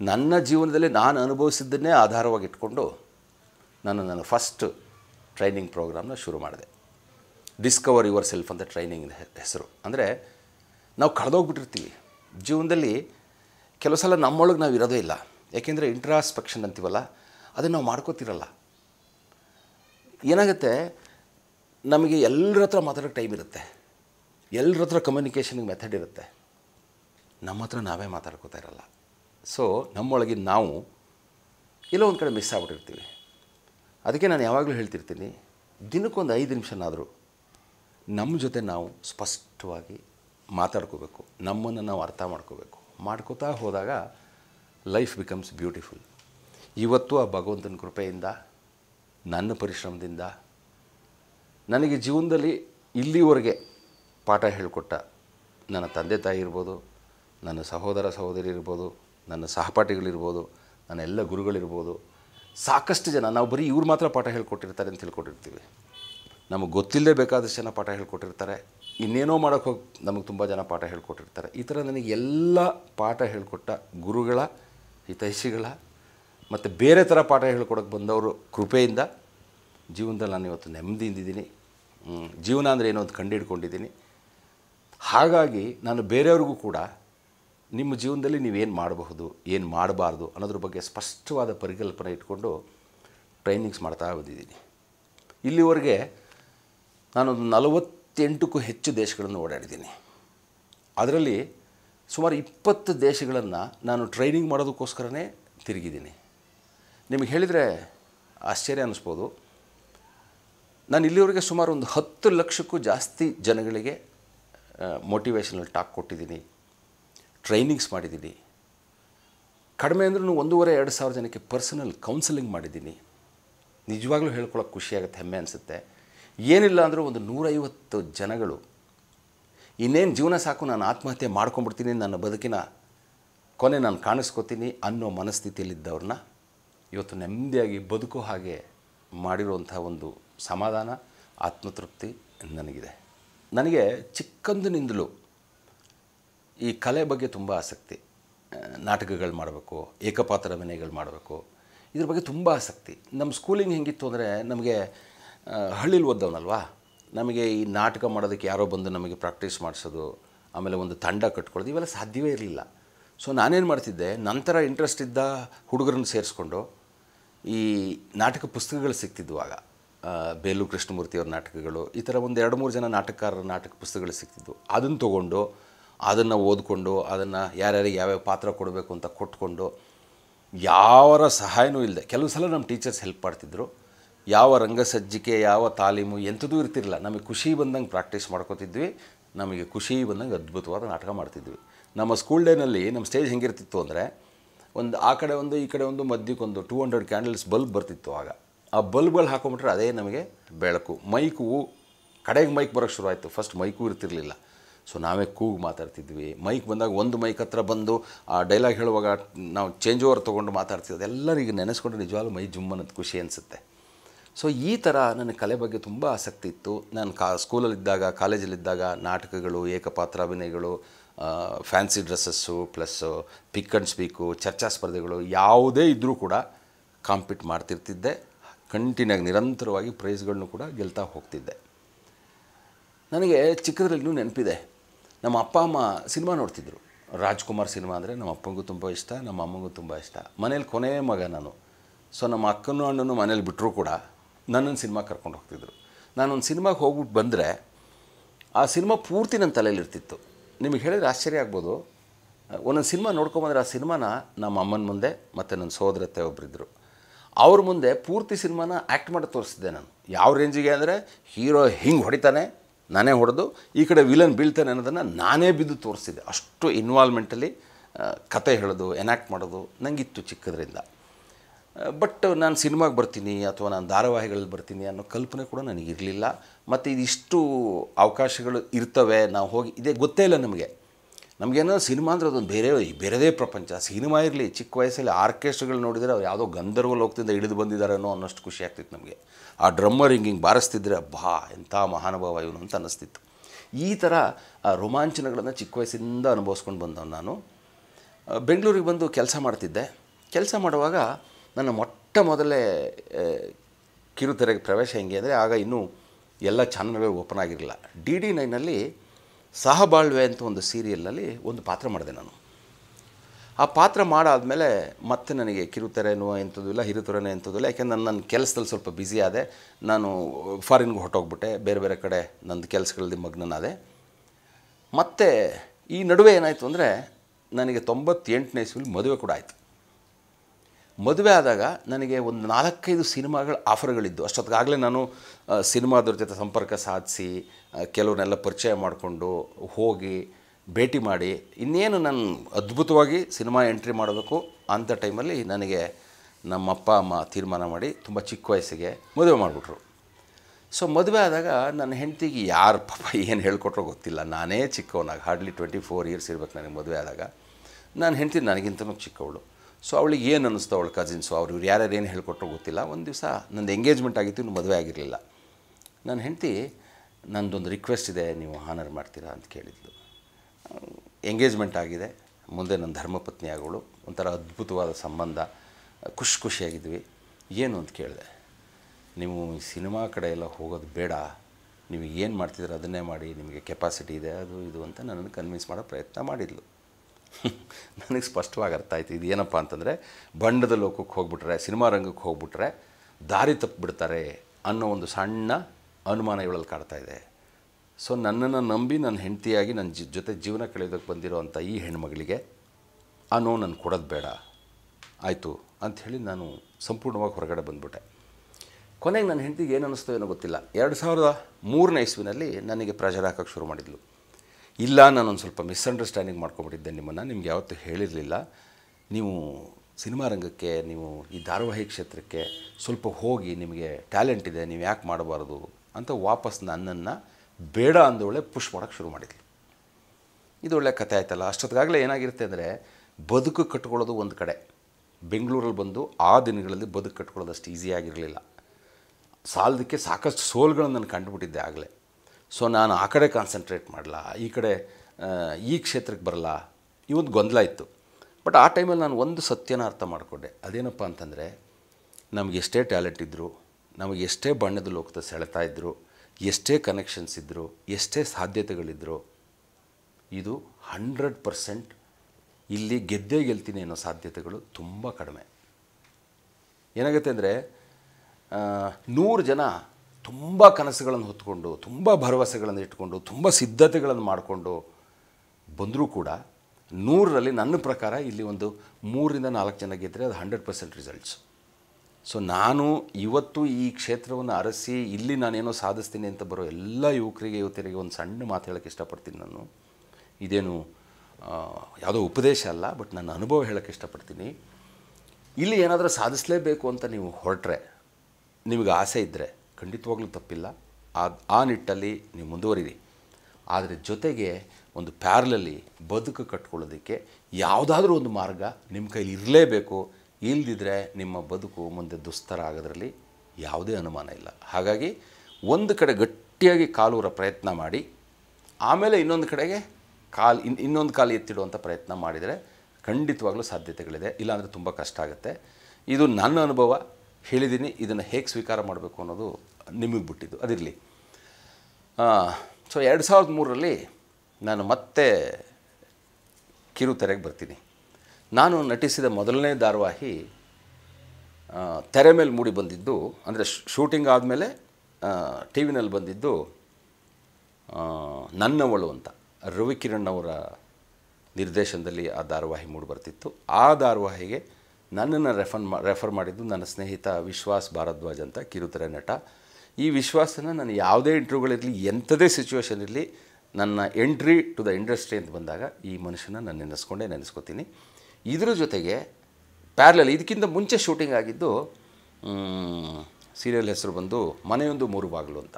ನನ್ನ ಜೀವನದಲ್ಲಿ ನಾನು ಅನುಭವಿಸಿದ್ದನ್ನೇ ಆಧಾರವಾಗಿಟ್ಕೊಂಡು ನಾನು ನನ್ನ ಫಸ್ಟ್ ಟ್ರೈನಿಂಗ್ ಪ್ರೋಗ್ರಾಮ್ನ ಶುರು ಮಾಡಿದೆ ಡಿಸ್ಕವರ್ ಯುವರ್ ಸೆಲ್ಫ್ ಅಂತ ಟ್ರೈನಿಂಗ್ ಹೆಸರು ಅಂದರೆ ನಾವು ಕಳೆದೋಗ್ಬಿಟ್ಟಿರ್ತೀವಿ ಜೀವನದಲ್ಲಿ ಕೆಲವು ಸಲ ನಮ್ಮೊಳಗೆ ನಾವು ಇರೋದೇ ಇಲ್ಲ ಯಾಕೆಂದರೆ ಇಂಟ್ರಾಸ್ಪೆಕ್ಷನ್ ಅಂತೀವಲ್ಲ ಅದನ್ನು ನಾವು ಮಾಡ್ಕೋತಿರಲ್ಲ ಏನಾಗುತ್ತೆ ನಮಗೆ ಎಲ್ಲರ ಹತ್ರ ಮಾತಾಡೋಕ್ಕೆ ಟೈಮ್ ಇರುತ್ತೆ ಎಲ್ಲರ ಹತ್ರ ಕಮ್ಯುನಿಕೇಷನ್ಗೆ ಮೆಥಡ್ ಇರುತ್ತೆ ನಮ್ಮ ಹತ್ರ ನಾವೇ ಮಾತಾಡ್ಕೋತಾ ಇರಲ್ಲ ಸೊ ನಮ್ಮೊಳಗೆ ನಾವು ಎಲ್ಲೋ ಒಂದು ಕಡೆ ಮಿಸ್ ಆಗ್ಬಿಟ್ಟಿರ್ತೀವಿ ಅದಕ್ಕೆ ನಾನು ಯಾವಾಗಲೂ ಹೇಳ್ತಿರ್ತೀನಿ ದಿನಕ್ಕೊಂದು ಐದು ನಿಮಿಷನಾದರೂ ನಮ್ಮ ಜೊತೆ ನಾವು ಸ್ಪಷ್ಟವಾಗಿ ಮಾತಾಡ್ಕೋಬೇಕು ನಮ್ಮನ್ನು ನಾವು ಅರ್ಥ ಮಾಡ್ಕೋಬೇಕು ಮಾಡ್ಕೋತಾ ಹೋದಾಗ ಲೈಫ್ ಬಿಕಮ್ಸ್ ಬ್ಯೂಟಿಫುಲ್ ಇವತ್ತು ಆ ಭಗವಂತನ ಕೃಪೆಯಿಂದ ನನ್ನ ಪರಿಶ್ರಮದಿಂದ ನನಗೆ ಜೀವನದಲ್ಲಿ ಇಲ್ಲಿವರೆಗೆ ಪಾಠ ಹೇಳಿಕೊಟ್ಟ ನನ್ನ ತಂದೆ ತಾಯಿ ಇರ್ಬೋದು ನನ್ನ ಸಹೋದರ ಸಹೋದರಿ ಇರ್ಬೋದು ನನ್ನ ಸಹಪಾಠಿಗಳಿರ್ಬೋದು ನನ್ನ ಎಲ್ಲ ಗುರುಗಳಿರ್ಬೋದು ಸಾಕಷ್ಟು ಜನ ನಾವು ಬರೀ ಇವ್ರು ಮಾತ್ರ ಪಾಠ ಹೇಳ್ಕೊಟ್ಟಿರ್ತಾರೆ ಅಂತ ತಿಳ್ಕೊಟ್ಟಿರ್ತೀವಿ ನಮಗೆ ಗೊತ್ತಿಲ್ಲದೆ ಬೇಕಾದಷ್ಟು ಜನ ಪಾಠ ಹೇಳ್ಕೊಟ್ಟಿರ್ತಾರೆ ಇನ್ನೇನೋ ಮಾಡೋಕೆ ಹೋಗಿ ನಮಗೆ ತುಂಬ ಜನ ಪಾಠ ಹೇಳ್ಕೊಟ್ಟಿರ್ತಾರೆ ಈ ಥರ ನನಗೆ ಎಲ್ಲ ಪಾಠ ಹೇಳ್ಕೊಟ್ಟ ಗುರುಗಳ ಹಿತೈಷಿಗಳ ಮತ್ತು ಬೇರೆ ಥರ ಪಾಠ ಹೇಳ್ಕೊಡೋಕೆ ಬಂದವರು ಕೃಪೆಯಿಂದ ಜೀವನದಲ್ಲಿ ನಾನು ಇವತ್ತು ನೆಮ್ಮದಿಯಿಂದಿದ್ದೀನಿ ಜೀವನ ಅಂದರೆ ಏನೋ ಒಂದು ಕಂಡಿಡ್ಕೊಂಡಿದ್ದೀನಿ ಹಾಗಾಗಿ ನಾನು ಬೇರೆಯವ್ರಿಗೂ ಕೂಡ ನಿಮ್ಮ ಜೀವನದಲ್ಲಿ ನೀವೇನು ಮಾಡಬಹುದು ಏನು ಮಾಡಬಾರ್ದು ಅನ್ನೋದ್ರ ಬಗ್ಗೆ ಸ್ಪಷ್ಟವಾದ ಪರಿಕಲ್ಪನೆ ಇಟ್ಕೊಂಡು ಟ್ರೈನಿಂಗ್ಸ್ ಮಾಡ್ತಾ ಬಂದಿದ್ದೀನಿ ಇಲ್ಲಿವರೆಗೆ ನಾನು ನಲವತ್ತೆಂಟಕ್ಕೂ ಹೆಚ್ಚು ದೇಶಗಳನ್ನು ಓಡಾಡಿದ್ದೀನಿ ಅದರಲ್ಲಿ ಸುಮಾರು ಇಪ್ಪತ್ತು ದೇಶಗಳನ್ನು ನಾನು ಟ್ರೈನಿಂಗ್ ಮಾಡೋದಕ್ಕೋಸ್ಕರನೇ ತಿರುಗಿದ್ದೀನಿ ನಿಮಗೆ ಹೇಳಿದರೆ ಆಶ್ಚರ್ಯ ಅನ್ನಿಸ್ಬೋದು ನಾನು ಇಲ್ಲಿವರೆಗೆ ಸುಮಾರು ಒಂದು ಹತ್ತು ಲಕ್ಷಕ್ಕೂ ಜಾಸ್ತಿ ಜನಗಳಿಗೆ ಮೋಟಿವೇಶನಲ್ ಟಾಕ್ ಕೊಟ್ಟಿದ್ದೀನಿ ಟ್ರೈನಿಂಗ್ಸ್ ಮಾಡಿದ್ದೀನಿ ಕಡಿಮೆ ಅಂದ್ರೂ ಒಂದೂವರೆ ಎರಡು ಸಾವಿರ ಜನಕ್ಕೆ ಪರ್ಸನಲ್ ಕೌನ್ಸಿಲಿಂಗ್ ಮಾಡಿದ್ದೀನಿ ನಿಜವಾಗ್ಲೂ ಹೇಳ್ಕೊಳ್ಳೋಕೆ ಖುಷಿಯಾಗುತ್ತೆ ಹೆಮ್ಮೆ ಅನಿಸುತ್ತೆ ಏನಿಲ್ಲ ಅಂದರೂ ಒಂದು ನೂರೈವತ್ತು ಜನಗಳು ಇನ್ನೇನು ಜೀವನ ಸಾಕು ನಾನು ಆತ್ಮಹತ್ಯೆ ಮಾಡ್ಕೊಂಬಿಡ್ತೀನಿ ನನ್ನ ಬದುಕಿನ ಕೊನೆ ನಾನು ಕಾಣಿಸ್ಕೋತೀನಿ ಅನ್ನೋ ಮನಸ್ಥಿತಿಯಲ್ಲಿದ್ದವ್ರನ್ನ ಇವತ್ತು ನೆಮ್ಮದಿಯಾಗಿ ಬದುಕೋ ಹಾಗೆ ಮಾಡಿರುವಂಥ ಒಂದು ಸಮಾಧಾನ ಆತ್ಮತೃಪ್ತಿ ನನಗಿದೆ ನನಗೆ ಚಿಕ್ಕಂದಿನಿಂದಲೂ ಈ ಕಲೆ ಬಗ್ಗೆ ತುಂಬ ಆಸಕ್ತಿ ನಾಟಕಗಳು ಮಾಡಬೇಕು ಏಕಪಾತ್ರ ಅಭಿನಯಗಳು ಮಾಡಬೇಕು ಇದ್ರ ಬಗ್ಗೆ ತುಂಬ ಆಸಕ್ತಿ ನಮ್ಮ ಸ್ಕೂಲಿಂಗ್ ಹೆಂಗಿತ್ತು ಅಂದರೆ ನಮಗೆ ಹಳ್ಳಿಲಿ ಓದ್ದವನಲ್ವಾ ನಮಗೆ ಈ ನಾಟಕ ಮಾಡೋದಕ್ಕೆ ಯಾರೋ ಬಂದು ನಮಗೆ ಪ್ರಾಕ್ಟೀಸ್ ಮಾಡಿಸೋದು ಆಮೇಲೆ ಒಂದು ತಂಡ ಕಟ್ಕೊಳ್ಳೋದು ಇವೆಲ್ಲ ಸಾಧ್ಯವೇ ಇರಲಿಲ್ಲ ಸೊ ನಾನೇನು ಮಾಡ್ತಿದ್ದೆ ನಂತರ ಇಂಟ್ರೆಸ್ಟ್ ಇದ್ದ ಹುಡುಗರನ್ನ ಸೇರಿಸ್ಕೊಂಡು ಈ ನಾಟಕ ಪುಸ್ತಕಗಳು ಸಿಗ್ತಿದ್ವಾಗ ಬೇಲು ಕೃಷ್ಣಮೂರ್ತಿಯವ್ರ ನಾಟಕಗಳು ಈ ಥರ ಒಂದು ಎರಡು ಮೂರು ಜನ ನಾಟಕಕಾರರ ನಾಟಕ ಪುಸ್ತಕಗಳು ಸಿಗ್ತಿದ್ವು ಅದನ್ನು ತೊಗೊಂಡು ಅದನ್ನು ಓದ್ಕೊಂಡು ಅದನ್ನು ಯಾರ್ಯಾರಿಗೆ ಯಾವ್ಯಾವ ಪಾತ್ರ ಕೊಡಬೇಕು ಅಂತ ಕೊಟ್ಕೊಂಡು ಯಾವರ ಸಹಾಯನೂ ಇಲ್ಲದೆ ಕೆಲವು ಸಲ ನಮ್ಮ ಟೀಚರ್ಸ್ ಹೆಲ್ಪ್ ಮಾಡ್ತಿದ್ರು ಯಾವ ರಂಗಸಜ್ಜಿಕೆ ಯಾವ ತಾಲೀಮು ಎಂಥದೂ ಇರ್ತಿರಲಿಲ್ಲ ನಮಗೆ ಖುಷಿ ಬಂದಂಗೆ ಪ್ರಾಕ್ಟೀಸ್ ಮಾಡ್ಕೋತಿದ್ವಿ ನಮಗೆ ಖುಷಿ ಬಂದಂಗೆ ಅದ್ಭುತವಾದ ನಾಟಕ ಮಾಡ್ತಿದ್ವಿ ನಮ್ಮ ಸ್ಕೂಲ್ ಡೇನಲ್ಲಿ ನಮ್ಮ ಸ್ಟೇಜ್ ಹೆಂಗಿರ್ತಿತ್ತು ಅಂದರೆ ಒಂದು ಆ ಕಡೆ ಒಂದು ಈ ಕಡೆ ಒಂದು ಮಧ್ಯಕ್ಕೊಂದು ಟೂ ಹಂಡ್ರೆಡ್ ಕ್ಯಾಂಡಲ್ಸ್ ಬಲ್ಬ್ ಬರ್ತಿತ್ತು ಆಗ ಆ ಬಲ್ಬ್ಗಳು ಹಾಕೊಂಬಿಟ್ರೆ ಅದೇ ನಮಗೆ ಬೆಳಕು ಮೈಕು ಕಡೆಗೆ ಮೈಕ್ ಬರೋಕ್ಕೆ ಶುರುವಾಯಿತು ಫಸ್ಟ್ ಮೈಕು ಇರ್ತಿರಲಿಲ್ಲ ಸೊ ನಾವೇ ಕೂಗಿ ಮಾತಾಡ್ತಿದ್ವಿ ಮೈಕ್ ಬಂದಾಗ ಒಂದು ಮೈಕ್ ಹತ್ರ ಬಂದು ಆ ಡೈಲಾಗ್ ಹೇಳುವಾಗ ನಾವು ಚೇಂಜ್ ಓವರ್ ತೊಗೊಂಡು ಮಾತಾಡ್ತಿದ್ವಿ ಅದೆಲ್ಲರಿಗೆ ನೆನೆಸ್ಕೊಂಡ್ರೆ ನಿಜವಾಗ್ಲೂ ಮೈ ಜುಮ್ ಅನ್ನೋದು ಖುಷಿ ಅನಿಸುತ್ತೆ ಸೊ ಈ ಥರ ನನ್ನ ಕಲೆ ಬಗ್ಗೆ ತುಂಬ ಆಸಕ್ತಿ ಇತ್ತು ನಾನು ಕಾ ಸ್ಕೂಲಲ್ಲಿದ್ದಾಗ ಕಾಲೇಜಲ್ಲಿದ್ದಾಗ ನಾಟಕಗಳು ಏಕಪಾತ್ರಾಭಿನಯಗಳು fancy dresses plus pick and speak ಚರ್ಚಾ ಸ್ಪರ್ಧೆಗಳು ಯಾವುದೇ ಇದ್ದರೂ ಕೂಡ ಕಾಂಪೀಟ್ ಮಾಡ್ತಿರ್ತಿದ್ದೆ ಕಂಟಿನ್ಯೂ ಆಗಿ ನಿರಂತರವಾಗಿ ಪ್ರೈಸ್ಗಳನ್ನು ಕೂಡ ಗೆಲ್ತಾ ಹೋಗ್ತಿದ್ದೆ ನನಗೆ ಚಿಕ್ಕದ್ರಲ್ಲಿ ನೆನಪಿದೆ ನಮ್ಮ ಅಪ್ಪ ಅಮ್ಮ ಸಿನಿಮಾ ನೋಡ್ತಿದ್ರು ರಾಜ್ಕುಮಾರ್ ಸಿನಿಮಾ ಅಂದರೆ ನಮ್ಮ ಅಪ್ಪನಿಗೂ ತುಂಬ ಇಷ್ಟ ನಮ್ಮ ಅಮ್ಮಗೂ ತುಂಬ ಇಷ್ಟ ಮನೇಲಿ ಕೊನೆಯ ಮಗ ನಾನು ಸೊ ನಮ್ಮ ಅಕ್ಕನೂ ಅಣ್ಣನೂ ಮನೇಲಿ ಬಿಟ್ಟರೂ ಕೂಡ ನನ್ನನ್ನು ಸಿನಿಮಾ ಕರ್ಕೊಂಡು ಹೋಗ್ತಿದ್ರು ನಾನೊಂದು ಸಿನಿಮಾಗೆ ಹೋಗ್ಬಿಟ್ಟು ಬಂದರೆ ಆ ಸಿನಿಮಾ ಪೂರ್ತಿ ನನ್ನ ತಲೆಯಲ್ಲಿರ್ತಿತ್ತು ನಿಮಗೆ ಹೇಳಿದ್ರೆ ಆಶ್ಚರ್ಯ ಆಗ್ಬೋದು ಒಂದೊಂದು ಸಿನಿಮಾ ನೋಡ್ಕೊಂಬಂದ್ರೆ ಆ ಸಿನಿಮಾನ ನಮ್ಮ ಅಮ್ಮನ ಮುಂದೆ ಮತ್ತು ನನ್ನ ಸೋದರತ್ತೆ ಒಬ್ಬರಿದ್ದರು ಅವ್ರ ಮುಂದೆ ಪೂರ್ತಿ ಸಿನಿಮಾನ ಆ್ಯಕ್ಟ್ ಮಾಡಿ ತೋರಿಸಿದ್ದೆ ನಾನು ಯಾವ ರೇಂಜಿಗೆ ಅಂದರೆ ಹೀರೋ ಹಿಂಗೆ ಹೊಡಿತಾನೆ ನಾನೇ ಹೊಡೆದು ಈ ಕಡೆ ವಿಲನ್ ಬೀಳ್ತಾನೆ ಅನ್ನೋದನ್ನು ನಾನೇ ಬಿದ್ದು ತೋರಿಸಿದೆ ಅಷ್ಟು ಇನ್ವಾಲ್ವ್ಮೆಂಟಲ್ಲಿ ಕತೆ ಹೇಳೋದು ಎನ್ಯಾಕ್ಟ್ ಮಾಡೋದು ನನಗಿತ್ತು ಚಿಕ್ಕದ್ರಿಂದ ಬಟ್ ನಾನು ಸಿನಿಮಾಗೆ ಬರ್ತೀನಿ ಅಥವಾ ನಾನು ಧಾರಾವಾಹಿಗಳಲ್ಲಿ ಬರ್ತೀನಿ ಅನ್ನೋ ಕಲ್ಪನೆ ಕೂಡ ನನಗಿರಲಿಲ್ಲ ಮತ್ತು ಇದಿಷ್ಟು ಅವಕಾಶಗಳು ಇರ್ತವೆ ನಾವು ಹೋಗಿ ಇದೇ ಗೊತ್ತೇ ಇಲ್ಲ ನಮಗೆ ನಮಗೇನೋ ಸಿನಿಮಾ ಅಂದರೆ ಅದೊಂದು ಬೇರೆ ಬೇರೆದೇ ಪ್ರಪಂಚ ಸಿನಿಮಾ ಇರಲಿ ಚಿಕ್ಕ ವಯಸ್ಸಲ್ಲಿ ಆರ್ಕೆಸ್ಟ್ರಾಗಳು ನೋಡಿದರೆ ಅವ್ರು ಯಾವುದೋ ಗಂಧರ್ವ ಲೋಕದಿಂದ ಹಿಡಿದು ಬಂದಿದ್ದಾರೆನೋ ಅನ್ನೋಷ್ಟು ಖುಷಿ ಆಗ್ತಿತ್ತು ನಮಗೆ ಆ ಡ್ರಮ್ಮರ್ ಹಿಂಗೆ ಹಿಂಗೆ ಬಾರಿಸ್ತಿದ್ರೆ ಬಾ ಎಂಥ ಮಹಾನುಭಾವ ಇವನು ಅಂತ ಅನ್ನಿಸ್ತಿತ್ತು ಈ ಥರ ರೋಮಾಂಚನಗಳನ್ನು ಚಿಕ್ಕ ವಯಸ್ಸಿಂದ ಅನುಭವಿಸ್ಕೊಂಡು ಬಂದವನು ನಾನು ಬೆಂಗಳೂರಿಗೆ ಬಂದು ಕೆಲಸ ಮಾಡ್ತಿದ್ದೆ ಕೆಲಸ ಮಾಡುವಾಗ ನನ್ನ ಮೊಟ್ಟ ಮೊದಲೇ ಕಿರುತೆರೆಗೆ ಪ್ರವೇಶ ಹೆಂಗೆ ಅಂದರೆ ಆಗ ಇನ್ನೂ ಎಲ್ಲ ಚಾನಲ್ಗಳು ಓಪನ್ ಆಗಿರಲಿಲ್ಲ ಡಿ ಡಿ ನೈನಲ್ಲಿ ಸಹಬಾಳ್ವೆ ಅಂತ ಒಂದು ಸೀರಿಯಲ್ನಲ್ಲಿ ಒಂದು ಪಾತ್ರ ಮಾಡಿದೆ ನಾನು ಆ ಪಾತ್ರ ಮಾಡಾದಮೇಲೆ ಮತ್ತೆ ನನಗೆ ಎಂಥದ್ದು ಇಲ್ಲ ಹಿರುತೆರೆನೋ ಎಂಥದ್ದು ಇಲ್ಲ ಯಾಕೆಂದ್ರೆ ನಾನು ನನ್ನ ಕೆಲಸದಲ್ಲಿ ಸ್ವಲ್ಪ ಬ್ಯುಸಿ ಆದೆ ನಾನು ಫಾರಿನ್ಗೆ ಹೊಟ್ಟೋಗ್ಬಿಟ್ಟೆ ಬೇರೆ ಬೇರೆ ಕಡೆ ನನ್ನ ಕೆಲಸಗಳಲ್ಲಿ ಮಗ್ನನಾದೆ ಮತ್ತು ಈ ನಡುವೆ ಏನಾಯಿತು ಅಂದರೆ ನನಗೆ ತೊಂಬತ್ತೆಂಟನೇ ಇಸ್ವಿಲಿ ಮದುವೆ ಕೂಡ ಆಯಿತು ಮದುವೆ ಆದಾಗ ನನಗೆ ಒಂದು ನಾಲ್ಕೈದು ಸಿನಿಮಾಗಳ ಆಫರ್ಗಳಿದ್ದು ಅಷ್ಟೊತ್ತಿಗಾಗಲೇ ನಾನು ಸಿನಿಮಾದವ್ರ ಜೊತೆ ಸಂಪರ್ಕ ಸಾಧಿಸಿ ಕೆಲವ್ರನ್ನೆಲ್ಲ ಪರಿಚಯ ಮಾಡಿಕೊಂಡು ಹೋಗಿ ಭೇಟಿ ಮಾಡಿ ಇನ್ನೇನು ನಾನು ಅದ್ಭುತವಾಗಿ ಸಿನಿಮಾ ಎಂಟ್ರಿ ಮಾಡಬೇಕು ಅಂಥ ಟೈಮಲ್ಲಿ ನನಗೆ ನಮ್ಮ ಅಪ್ಪ ಅಮ್ಮ ತೀರ್ಮಾನ ಮಾಡಿ ತುಂಬ ಚಿಕ್ಕ ವಯಸ್ಸಿಗೆ ಮದುವೆ ಮಾಡಿಬಿಟ್ರು ಸೊ ಮದುವೆ ಆದಾಗ ನನ್ನ ಹೆಂಡತಿಗೆ ಯಾರು ಪಾಪ ಏನು ಹೇಳ್ಕೊಟ್ರೋ ಗೊತ್ತಿಲ್ಲ ನಾನೇ ಚಿಕ್ಕವನಾಗ ಹಾರ್ಡ್ಲಿ ಟ್ವೆಂಟಿ ಫೋರ್ ಇಯರ್ಸ್ ಇರ್ಬೇಕು ನನಗೆ ಮದುವೆ ಆದಾಗ ನಾನು ಹೆಂಡ್ತಿ ನನಗಿಂತಲೂ ಚಿಕ್ಕವಳು ಸೊ ಅವಳಿಗೆ ಏನು ಅನ್ನಿಸ್ತು ಅವಳು ಕಜಿನ್ಸು ಅವ್ರು ಇವ್ರು ಯಾರ್ಯಾರು ಏನು ಹೇಳ್ಕೊಟ್ರು ಗೊತ್ತಿಲ್ಲ ಒಂದು ದಿವಸ ನಂದು ಎಂಗೇಜ್ಮೆಂಟ್ ಆಗಿತ್ತು ಇನ್ನು ಮದುವೆ ಆಗಿರಲಿಲ್ಲ ನನ್ನ ಹೆಂಡತಿ ನಂದೊಂದು ರಿಕ್ವೆಸ್ಟ್ ಇದೆ ನೀವು ಹಾನರ್ ಮಾಡ್ತೀರಾ ಅಂತ ಕೇಳಿದ್ಲು ಎಂಗೇಜ್ಮೆಂಟ್ ಆಗಿದೆ ಮುಂದೆ ನನ್ನ ಧರ್ಮಪತ್ನಿ ಆಗೋಳು ಒಂಥರ ಅದ್ಭುತವಾದ ಸಂಬಂಧ ಖುಷಿ ಖುಷಿಯಾಗಿದ್ವಿ ಏನು ಅಂತ ಕೇಳಿದೆ ನೀವು ಈ ಸಿನಿಮಾ ಕಡೆ ಎಲ್ಲ ಹೋಗೋದು ಬೇಡ ನೀವು ಏನು ಮಾಡ್ತಿದ್ರೆ ಅದನ್ನೇ ಮಾಡಿ ನಿಮಗೆ ಕೆಪಾಸಿಟಿ ಇದೆ ಅದು ಇದು ಅಂತ ನನ್ನನ್ನು ಕನ್ವಿನ್ಸ್ ಮಾಡೋ ಪ್ರಯತ್ನ ಮಾಡಿದ್ಲು ನನಗೆ ಸ್ಪಷ್ಟವಾಗಿ ಅರ್ಥ ಆಯ್ತು ಇದು ಏನಪ್ಪ ಅಂತಂದರೆ ಬಂಡದ ಲೋಕಕ್ಕೆ ಹೋಗ್ಬಿಟ್ರೆ ಸಿನಿಮಾ ರಂಗಕ್ಕೆ ಹೋಗ್ಬಿಟ್ರೆ ದಾರಿ ತಪ್ಪಿಬಿಡ್ತಾರೆ ಅನ್ನೋ ಒಂದು ಸಣ್ಣ ಅನುಮಾನ ಇವಳಲ್ಲಿ ಕಾಡ್ತಾ ಇದೆ ಸೊ ನನ್ನನ್ನು ನಂಬಿ ನನ್ನ ಹೆಂಡತಿಯಾಗಿ ನನ್ನ ಜಿ ಜೊತೆ ಜೀವನ ಕಳೆಯೋದಕ್ಕೆ ಬಂದಿರೋವಂಥ ಈ ಹೆಣ್ಮಗಳಿಗೆ ಆ ನೋವು ನಾನು ಕೊಡೋದು ಬೇಡ ಆಯಿತು ಅಂಥೇಳಿ ನಾನು ಸಂಪೂರ್ಣವಾಗಿ ಹೊರಗಡೆ ಬಂದುಬಿಟ್ಟೆ ಕೊನೆಗೆ ನನ್ನ ಹೆಂಡತಿಗೆ ಏನು ಅನ್ನಿಸ್ತೋ ಏನೋ ಗೊತ್ತಿಲ್ಲ ಎರಡು ಸಾವಿರದ ಮೂರನೇ ಇಸ್ವಿನಲ್ಲಿ ನನಗೆ ಪ್ರೆಷರ್ ಹಾಕೋಕ್ಕೆ ಶುರು ಮಾಡಿದ್ಲು ಇಲ್ಲ ಒಂದು ಸ್ವಲ್ಪ ಮಿಸ್ಅಂಡರ್ಸ್ಟ್ಯಾಂಡಿಂಗ್ ಮಾಡ್ಕೊಬಿಟ್ಟಿದ್ದೆ ನಿಮ್ಮನ್ನು ನಿಮ್ಗೆ ಯಾವತ್ತೂ ಹೇಳಿರಲಿಲ್ಲ ನೀವು ಸಿನಿಮಾ ರಂಗಕ್ಕೆ ನೀವು ಈ ಧಾರಾವಾಹಿ ಕ್ಷೇತ್ರಕ್ಕೆ ಸ್ವಲ್ಪ ಹೋಗಿ ನಿಮಗೆ ಟ್ಯಾಲೆಂಟ್ ಇದೆ ನೀವು ಯಾಕೆ ಮಾಡಬಾರ್ದು ಅಂತ ವಾಪಸ್ ನನ್ನನ್ನು ಬೇಡ ಒಳ್ಳೆ ಪುಷ್ ಮಾಡೋಕ್ಕೆ ಶುರು ಮಾಡಿದ್ಲು ಇದು ಒಳ್ಳೆ ಕಥೆ ಆಯ್ತಲ್ಲ ಅಷ್ಟೊತ್ತಿಗಾಗಲೇ ಏನಾಗಿರುತ್ತೆ ಅಂದರೆ ಬದುಕು ಕಟ್ಕೊಳ್ಳೋದು ಒಂದು ಕಡೆ ಬೆಂಗಳೂರಲ್ಲಿ ಬಂದು ಆ ದಿನಗಳಲ್ಲಿ ಬದುಕು ಕಟ್ಕೊಳ್ಳೋದು ಅಷ್ಟು ಈಸಿಯಾಗಿರಲಿಲ್ಲ ಸಾಲದಕ್ಕೆ ಸಾಕಷ್ಟು ಸೋಲ್ಗಳನ್ನು ನಾನು ಕಂಡುಬಿಟ್ಟಿದ್ದೆ ಆಗಲೇ ಸೊ ನಾನು ಆ ಕಡೆ ಕಾನ್ಸಂಟ್ರೇಟ್ ಮಾಡಲ್ಲ ಈ ಕಡೆ ಈ ಕ್ಷೇತ್ರಕ್ಕೆ ಬರಲ್ಲ ಇವೊಂದು ಗೊಂದಲ ಇತ್ತು ಬಟ್ ಆ ಟೈಮಲ್ಲಿ ನಾನು ಒಂದು ಸತ್ಯನ ಅರ್ಥ ಮಾಡಿಕೊಂಡೆ ಅದೇನಪ್ಪ ಅಂತಂದರೆ ನಮಗೆ ಎಷ್ಟೇ ಟ್ಯಾಲೆಂಟ್ ಇದ್ದರು ನಮಗೆ ಎಷ್ಟೇ ಬಣ್ಣದ ಲೋಕದ ಸೆಳೆತಾ ಇದ್ದರು ಎಷ್ಟೇ ಕನೆಕ್ಷನ್ಸ್ ಇದ್ದರು ಎಷ್ಟೇ ಸಾಧ್ಯತೆಗಳಿದ್ದರು ಇದು ಹಂಡ್ರೆಡ್ ಪರ್ಸೆಂಟ್ ಇಲ್ಲಿ ಗೆದ್ದೇ ಗೆಲ್ತೀನಿ ಅನ್ನೋ ಸಾಧ್ಯತೆಗಳು ತುಂಬ ಕಡಿಮೆ ಏನಾಗುತ್ತೆ ಅಂದರೆ ನೂರು ಜನ ತುಂಬ ಕನಸುಗಳನ್ನು ಹೊತ್ಕೊಂಡು ತುಂಬ ಭರವಸೆಗಳನ್ನು ಇಟ್ಕೊಂಡು ತುಂಬ ಸಿದ್ಧತೆಗಳನ್ನು ಮಾಡಿಕೊಂಡು ಬಂದರೂ ಕೂಡ ನೂರರಲ್ಲಿ ನನ್ನ ಪ್ರಕಾರ ಇಲ್ಲಿ ಒಂದು ಮೂರರಿಂದ ನಾಲ್ಕು ಜನ ಗೆದ್ದರೆ ಅದು ಹಂಡ್ರೆಡ್ ಪರ್ಸೆಂಟ್ ರಿಸಲ್ಟ್ಸ್ ಸೊ ನಾನು ಇವತ್ತು ಈ ಕ್ಷೇತ್ರವನ್ನು ಅರಸಿ ಇಲ್ಲಿ ನಾನೇನೋ ಸಾಧಿಸ್ತೀನಿ ಅಂತ ಬರೋ ಎಲ್ಲ ಯುವಕರಿಗೆ ಯುವತಿಯರಿಗೆ ಒಂದು ಸಣ್ಣ ಮಾತು ಹೇಳೋಕ್ಕೆ ಇಷ್ಟಪಡ್ತೀನಿ ನಾನು ಇದೇನು ಯಾವುದೋ ಉಪದೇಶ ಅಲ್ಲ ಬಟ್ ನನ್ನ ಅನುಭವ ಹೇಳೋಕ್ಕೆ ಇಷ್ಟಪಡ್ತೀನಿ ಇಲ್ಲಿ ಏನಾದರೂ ಸಾಧಿಸಲೇಬೇಕು ಅಂತ ನೀವು ಹೊರಟ್ರೆ ನಿಮಗೆ ಆಸೆ ಇದ್ದರೆ ಖಂಡಿತವಾಗ್ಲೂ ತಪ್ಪಿಲ್ಲ ಆ ನಿಟ್ಟಲ್ಲಿ ನೀವು ಮುಂದುವರಿರಿ ಆದರೆ ಜೊತೆಗೆ ಒಂದು ಪ್ಯಾರ್ಲಲ್ಲಿ ಬದುಕು ಕಟ್ಕೊಳ್ಳೋದಕ್ಕೆ ಯಾವುದಾದ್ರೂ ಒಂದು ಮಾರ್ಗ ನಿಮ್ಮ ಕೈಲಿ ಇರಲೇಬೇಕು ಇಲ್ದಿದ್ರೆ ನಿಮ್ಮ ಬದುಕು ಮುಂದೆ ದುಸ್ತರ ಆಗೋದ್ರಲ್ಲಿ ಯಾವುದೇ ಅನುಮಾನ ಇಲ್ಲ ಹಾಗಾಗಿ ಒಂದು ಕಡೆ ಗಟ್ಟಿಯಾಗಿ ಕಾಲೂರ ಪ್ರಯತ್ನ ಮಾಡಿ ಆಮೇಲೆ ಇನ್ನೊಂದು ಕಡೆಗೆ ಕಾಲು ಇನ್ ಇನ್ನೊಂದು ಕಾಲು ಎತ್ತಿಡುವಂಥ ಪ್ರಯತ್ನ ಮಾಡಿದರೆ ಖಂಡಿತವಾಗ್ಲೂ ಸಾಧ್ಯತೆಗಳಿದೆ ಇಲ್ಲಾಂದರೆ ತುಂಬ ಕಷ್ಟ ಆಗುತ್ತೆ ಇದು ನನ್ನ ಅನುಭವ ಹೇಳಿದ್ದೀನಿ ಇದನ್ನು ಹೇಗೆ ಸ್ವೀಕಾರ ಮಾಡಬೇಕು ಅನ್ನೋದು ನಿಮಗೆ ಬಿಟ್ಟಿದ್ದು ಅದಿರಲಿ ಸೊ ಎರಡು ಸಾವಿರದ ಮೂರರಲ್ಲಿ ನಾನು ಮತ್ತೆ ಕಿರುತೆರೆಗೆ ಬರ್ತೀನಿ ನಾನು ನಟಿಸಿದ ಮೊದಲನೇ ಧಾರಾವಾಹಿ ತೆರೆ ಮೇಲೆ ಮೂಡಿ ಬಂದಿದ್ದು ಅಂದರೆ ಶೂಟಿಂಗ್ ಆದಮೇಲೆ ಟಿ ವಿನಲ್ಲಿ ಬಂದಿದ್ದು ನನ್ನವಳು ಅಂತ ರವಿಕಿರಣ್ ಅವರ ನಿರ್ದೇಶನದಲ್ಲಿ ಆ ಧಾರಾವಾಹಿ ಮೂಡಿ ಬರ್ತಿತ್ತು ಆ ಧಾರಾವಾಹಿಗೆ ನನ್ನನ್ನು ರೆಫರ್ ಮಾ ರೆಫರ್ ಮಾಡಿದ್ದು ನನ್ನ ಸ್ನೇಹಿತ ವಿಶ್ವಾಸ್ ಭಾರದ್ವಾಜ್ ಅಂತ ಕಿರುತೆರೆ ನಟ ಈ ವಿಶ್ವಾಸನ ನಾನು ಯಾವುದೇ ಇಂಟ್ರ್ಯೂಗಳಿರಲಿ ಎಂಥದೇ ಸಿಚುವೇಷನ್ ಇರಲಿ ನನ್ನ ಎಂಟ್ರಿ ಟು ದ ಇಂಡಸ್ಟ್ರಿ ಅಂತ ಬಂದಾಗ ಈ ಮನುಷ್ಯನ ನಾನು ನೆನೆಸ್ಕೊಂಡೆ ನೆನೆಸ್ಕೋತೀನಿ ಇದ್ರ ಜೊತೆಗೆ ಪ್ಯಾರ್ಲಲ್ ಇದಕ್ಕಿಂತ ಮುಂಚೆ ಶೂಟಿಂಗ್ ಆಗಿದ್ದು ಸೀರಿಯಲ್ ಹೆಸರು ಬಂದು ಮನೆಯೊಂದು ಮೂರು ಬಾಗಿಲು ಅಂತ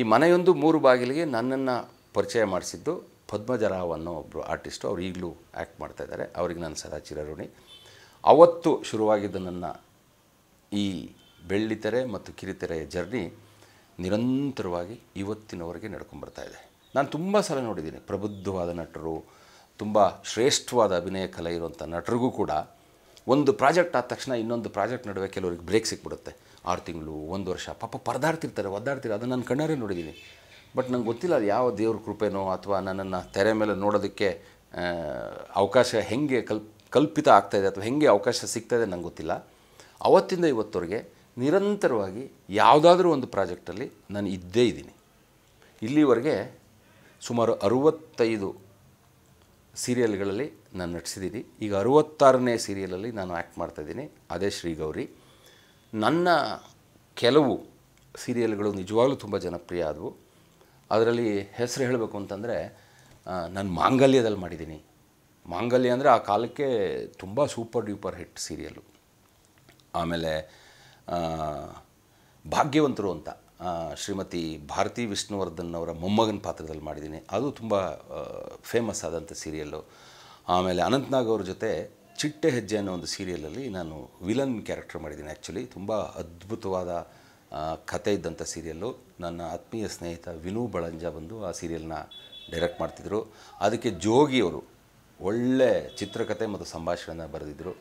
ಈ ಮನೆಯೊಂದು ಮೂರು ಬಾಗಿಲಿಗೆ ನನ್ನನ್ನು ಪರಿಚಯ ಮಾಡಿಸಿದ್ದು ಪದ್ಮಜರಾವ್ ಅನ್ನೋ ಒಬ್ಬರು ಆರ್ಟಿಸ್ಟು ಅವರು ಈಗಲೂ ಆ್ಯಕ್ಟ್ ಮಾಡ್ತಾಯಿದ್ದಾರೆ ಅವ್ರಿಗೆ ನಾನು ಸದಾ ಚಿರಋಣಿ ಅವತ್ತು ಶುರುವಾಗಿದ್ದ ನನ್ನ ಈ ಬೆಳ್ಳಿತೆರೆ ಮತ್ತು ಕಿರಿತೆರೆಯ ಜರ್ನಿ ನಿರಂತರವಾಗಿ ಇವತ್ತಿನವರೆಗೆ ನಡ್ಕೊಂಡ್ಬರ್ತಾ ಇದೆ ನಾನು ತುಂಬ ಸಲ ನೋಡಿದ್ದೀನಿ ಪ್ರಬುದ್ಧವಾದ ನಟರು ತುಂಬ ಶ್ರೇಷ್ಠವಾದ ಅಭಿನಯ ಕಲೆ ಇರುವಂಥ ನಟರಿಗೂ ಕೂಡ ಒಂದು ಪ್ರಾಜೆಕ್ಟ್ ಆದ ತಕ್ಷಣ ಇನ್ನೊಂದು ಪ್ರಾಜೆಕ್ಟ್ ನಡುವೆ ಕೆಲವರಿಗೆ ಬ್ರೇಕ್ ಸಿಕ್ಬಿಡುತ್ತೆ ಆರು ತಿಂಗಳು ಒಂದು ವರ್ಷ ಪಾಪ ಪರದಾಡ್ತಿರ್ತಾರೆ ಒದ್ದಾಡ್ತಿರ್ತಾರೆ ಅದನ್ನು ನಾನು ಕಣ್ಣಾರೆ ನೋಡಿದ್ದೀನಿ ಬಟ್ ನಂಗೆ ಗೊತ್ತಿಲ್ಲ ಅದು ಯಾವ ದೇವ್ರ ಕೃಪೆನೋ ಅಥವಾ ನನ್ನನ್ನು ತೆರೆ ಮೇಲೆ ನೋಡೋದಕ್ಕೆ ಅವಕಾಶ ಹೆಂಗೆ ಕಲ್ಪ್ ಕಲ್ಪಿತ ಆಗ್ತಾಯಿದೆ ಅಥವಾ ಹೆಂಗೆ ಅವಕಾಶ ಸಿಗ್ತಾಯಿದೆ ನಂಗೆ ಗೊತ್ತಿಲ್ಲ ಅವತ್ತಿಂದ ಇವತ್ತವರೆಗೆ ನಿರಂತರವಾಗಿ ಯಾವುದಾದ್ರೂ ಒಂದು ಪ್ರಾಜೆಕ್ಟಲ್ಲಿ ನಾನು ಇದ್ದೇ ಇದ್ದೀನಿ ಇಲ್ಲಿವರೆಗೆ ಸುಮಾರು ಅರುವತ್ತೈದು ಸೀರಿಯಲ್ಗಳಲ್ಲಿ ನಾನು ನಟಿಸಿದ್ದೀನಿ ಈಗ ಅರುವತ್ತಾರನೇ ಸೀರಿಯಲಲ್ಲಿ ನಾನು ಆ್ಯಕ್ಟ್ ಮಾಡ್ತಾಯಿದ್ದೀನಿ ಅದೇ ಶ್ರೀಗೌರಿ ನನ್ನ ಕೆಲವು ಸೀರಿಯಲ್ಗಳು ನಿಜವಾಗ್ಲೂ ತುಂಬ ಜನಪ್ರಿಯ ಆದವು ಅದರಲ್ಲಿ ಹೆಸರು ಹೇಳಬೇಕು ಅಂತಂದರೆ ನಾನು ಮಾಂಗಲ್ಯದಲ್ಲಿ ಮಾಡಿದ್ದೀನಿ ಮಾಂಗಲ್ಯ ಅಂದರೆ ಆ ಕಾಲಕ್ಕೆ ತುಂಬ ಸೂಪರ್ ಡ್ಯೂಪರ್ ಹಿಟ್ ಸೀರಿಯಲ್ಲು ಆಮೇಲೆ ಭಾಗ್ಯವಂತರು ಅಂತ ಶ್ರೀಮತಿ ಭಾರತಿ ವಿಷ್ಣುವರ್ಧನ್ ಅವರ ಮೊಮ್ಮಗನ ಪಾತ್ರದಲ್ಲಿ ಮಾಡಿದ್ದೀನಿ ಅದು ತುಂಬ ಫೇಮಸ್ ಆದಂಥ ಸೀರಿಯಲ್ಲು ಆಮೇಲೆ ಅನಂತ್ನಾಗ್ ಅವ್ರ ಜೊತೆ ಚಿಟ್ಟೆ ಹೆಜ್ಜೆ ಅನ್ನೋ ಒಂದು ಸೀರಿಯಲಲ್ಲಿ ನಾನು ವಿಲನ್ ಕ್ಯಾರೆಕ್ಟರ್ ಮಾಡಿದ್ದೀನಿ ಆ್ಯಕ್ಚುಲಿ ತುಂಬ ಅದ್ಭುತವಾದ ಕತೆ ಇದ್ದಂಥ ಸೀರಿಯಲ್ಲು ನನ್ನ ಆತ್ಮೀಯ ಸ್ನೇಹಿತ ವಿನೂ ಬಳಂಜ ಬಂದು ಆ ಸೀರಿಯಲ್ನ ಡೈರೆಕ್ಟ್ ಮಾಡ್ತಿದ್ರು ಅದಕ್ಕೆ ಜೋಗಿಯವರು ಒಳ್ಳೆ ಚಿತ್ರಕಥೆ ಮತ್ತು ಸಂಭಾಷಣೆಯನ್ನು ಬರೆದಿದ್ದರು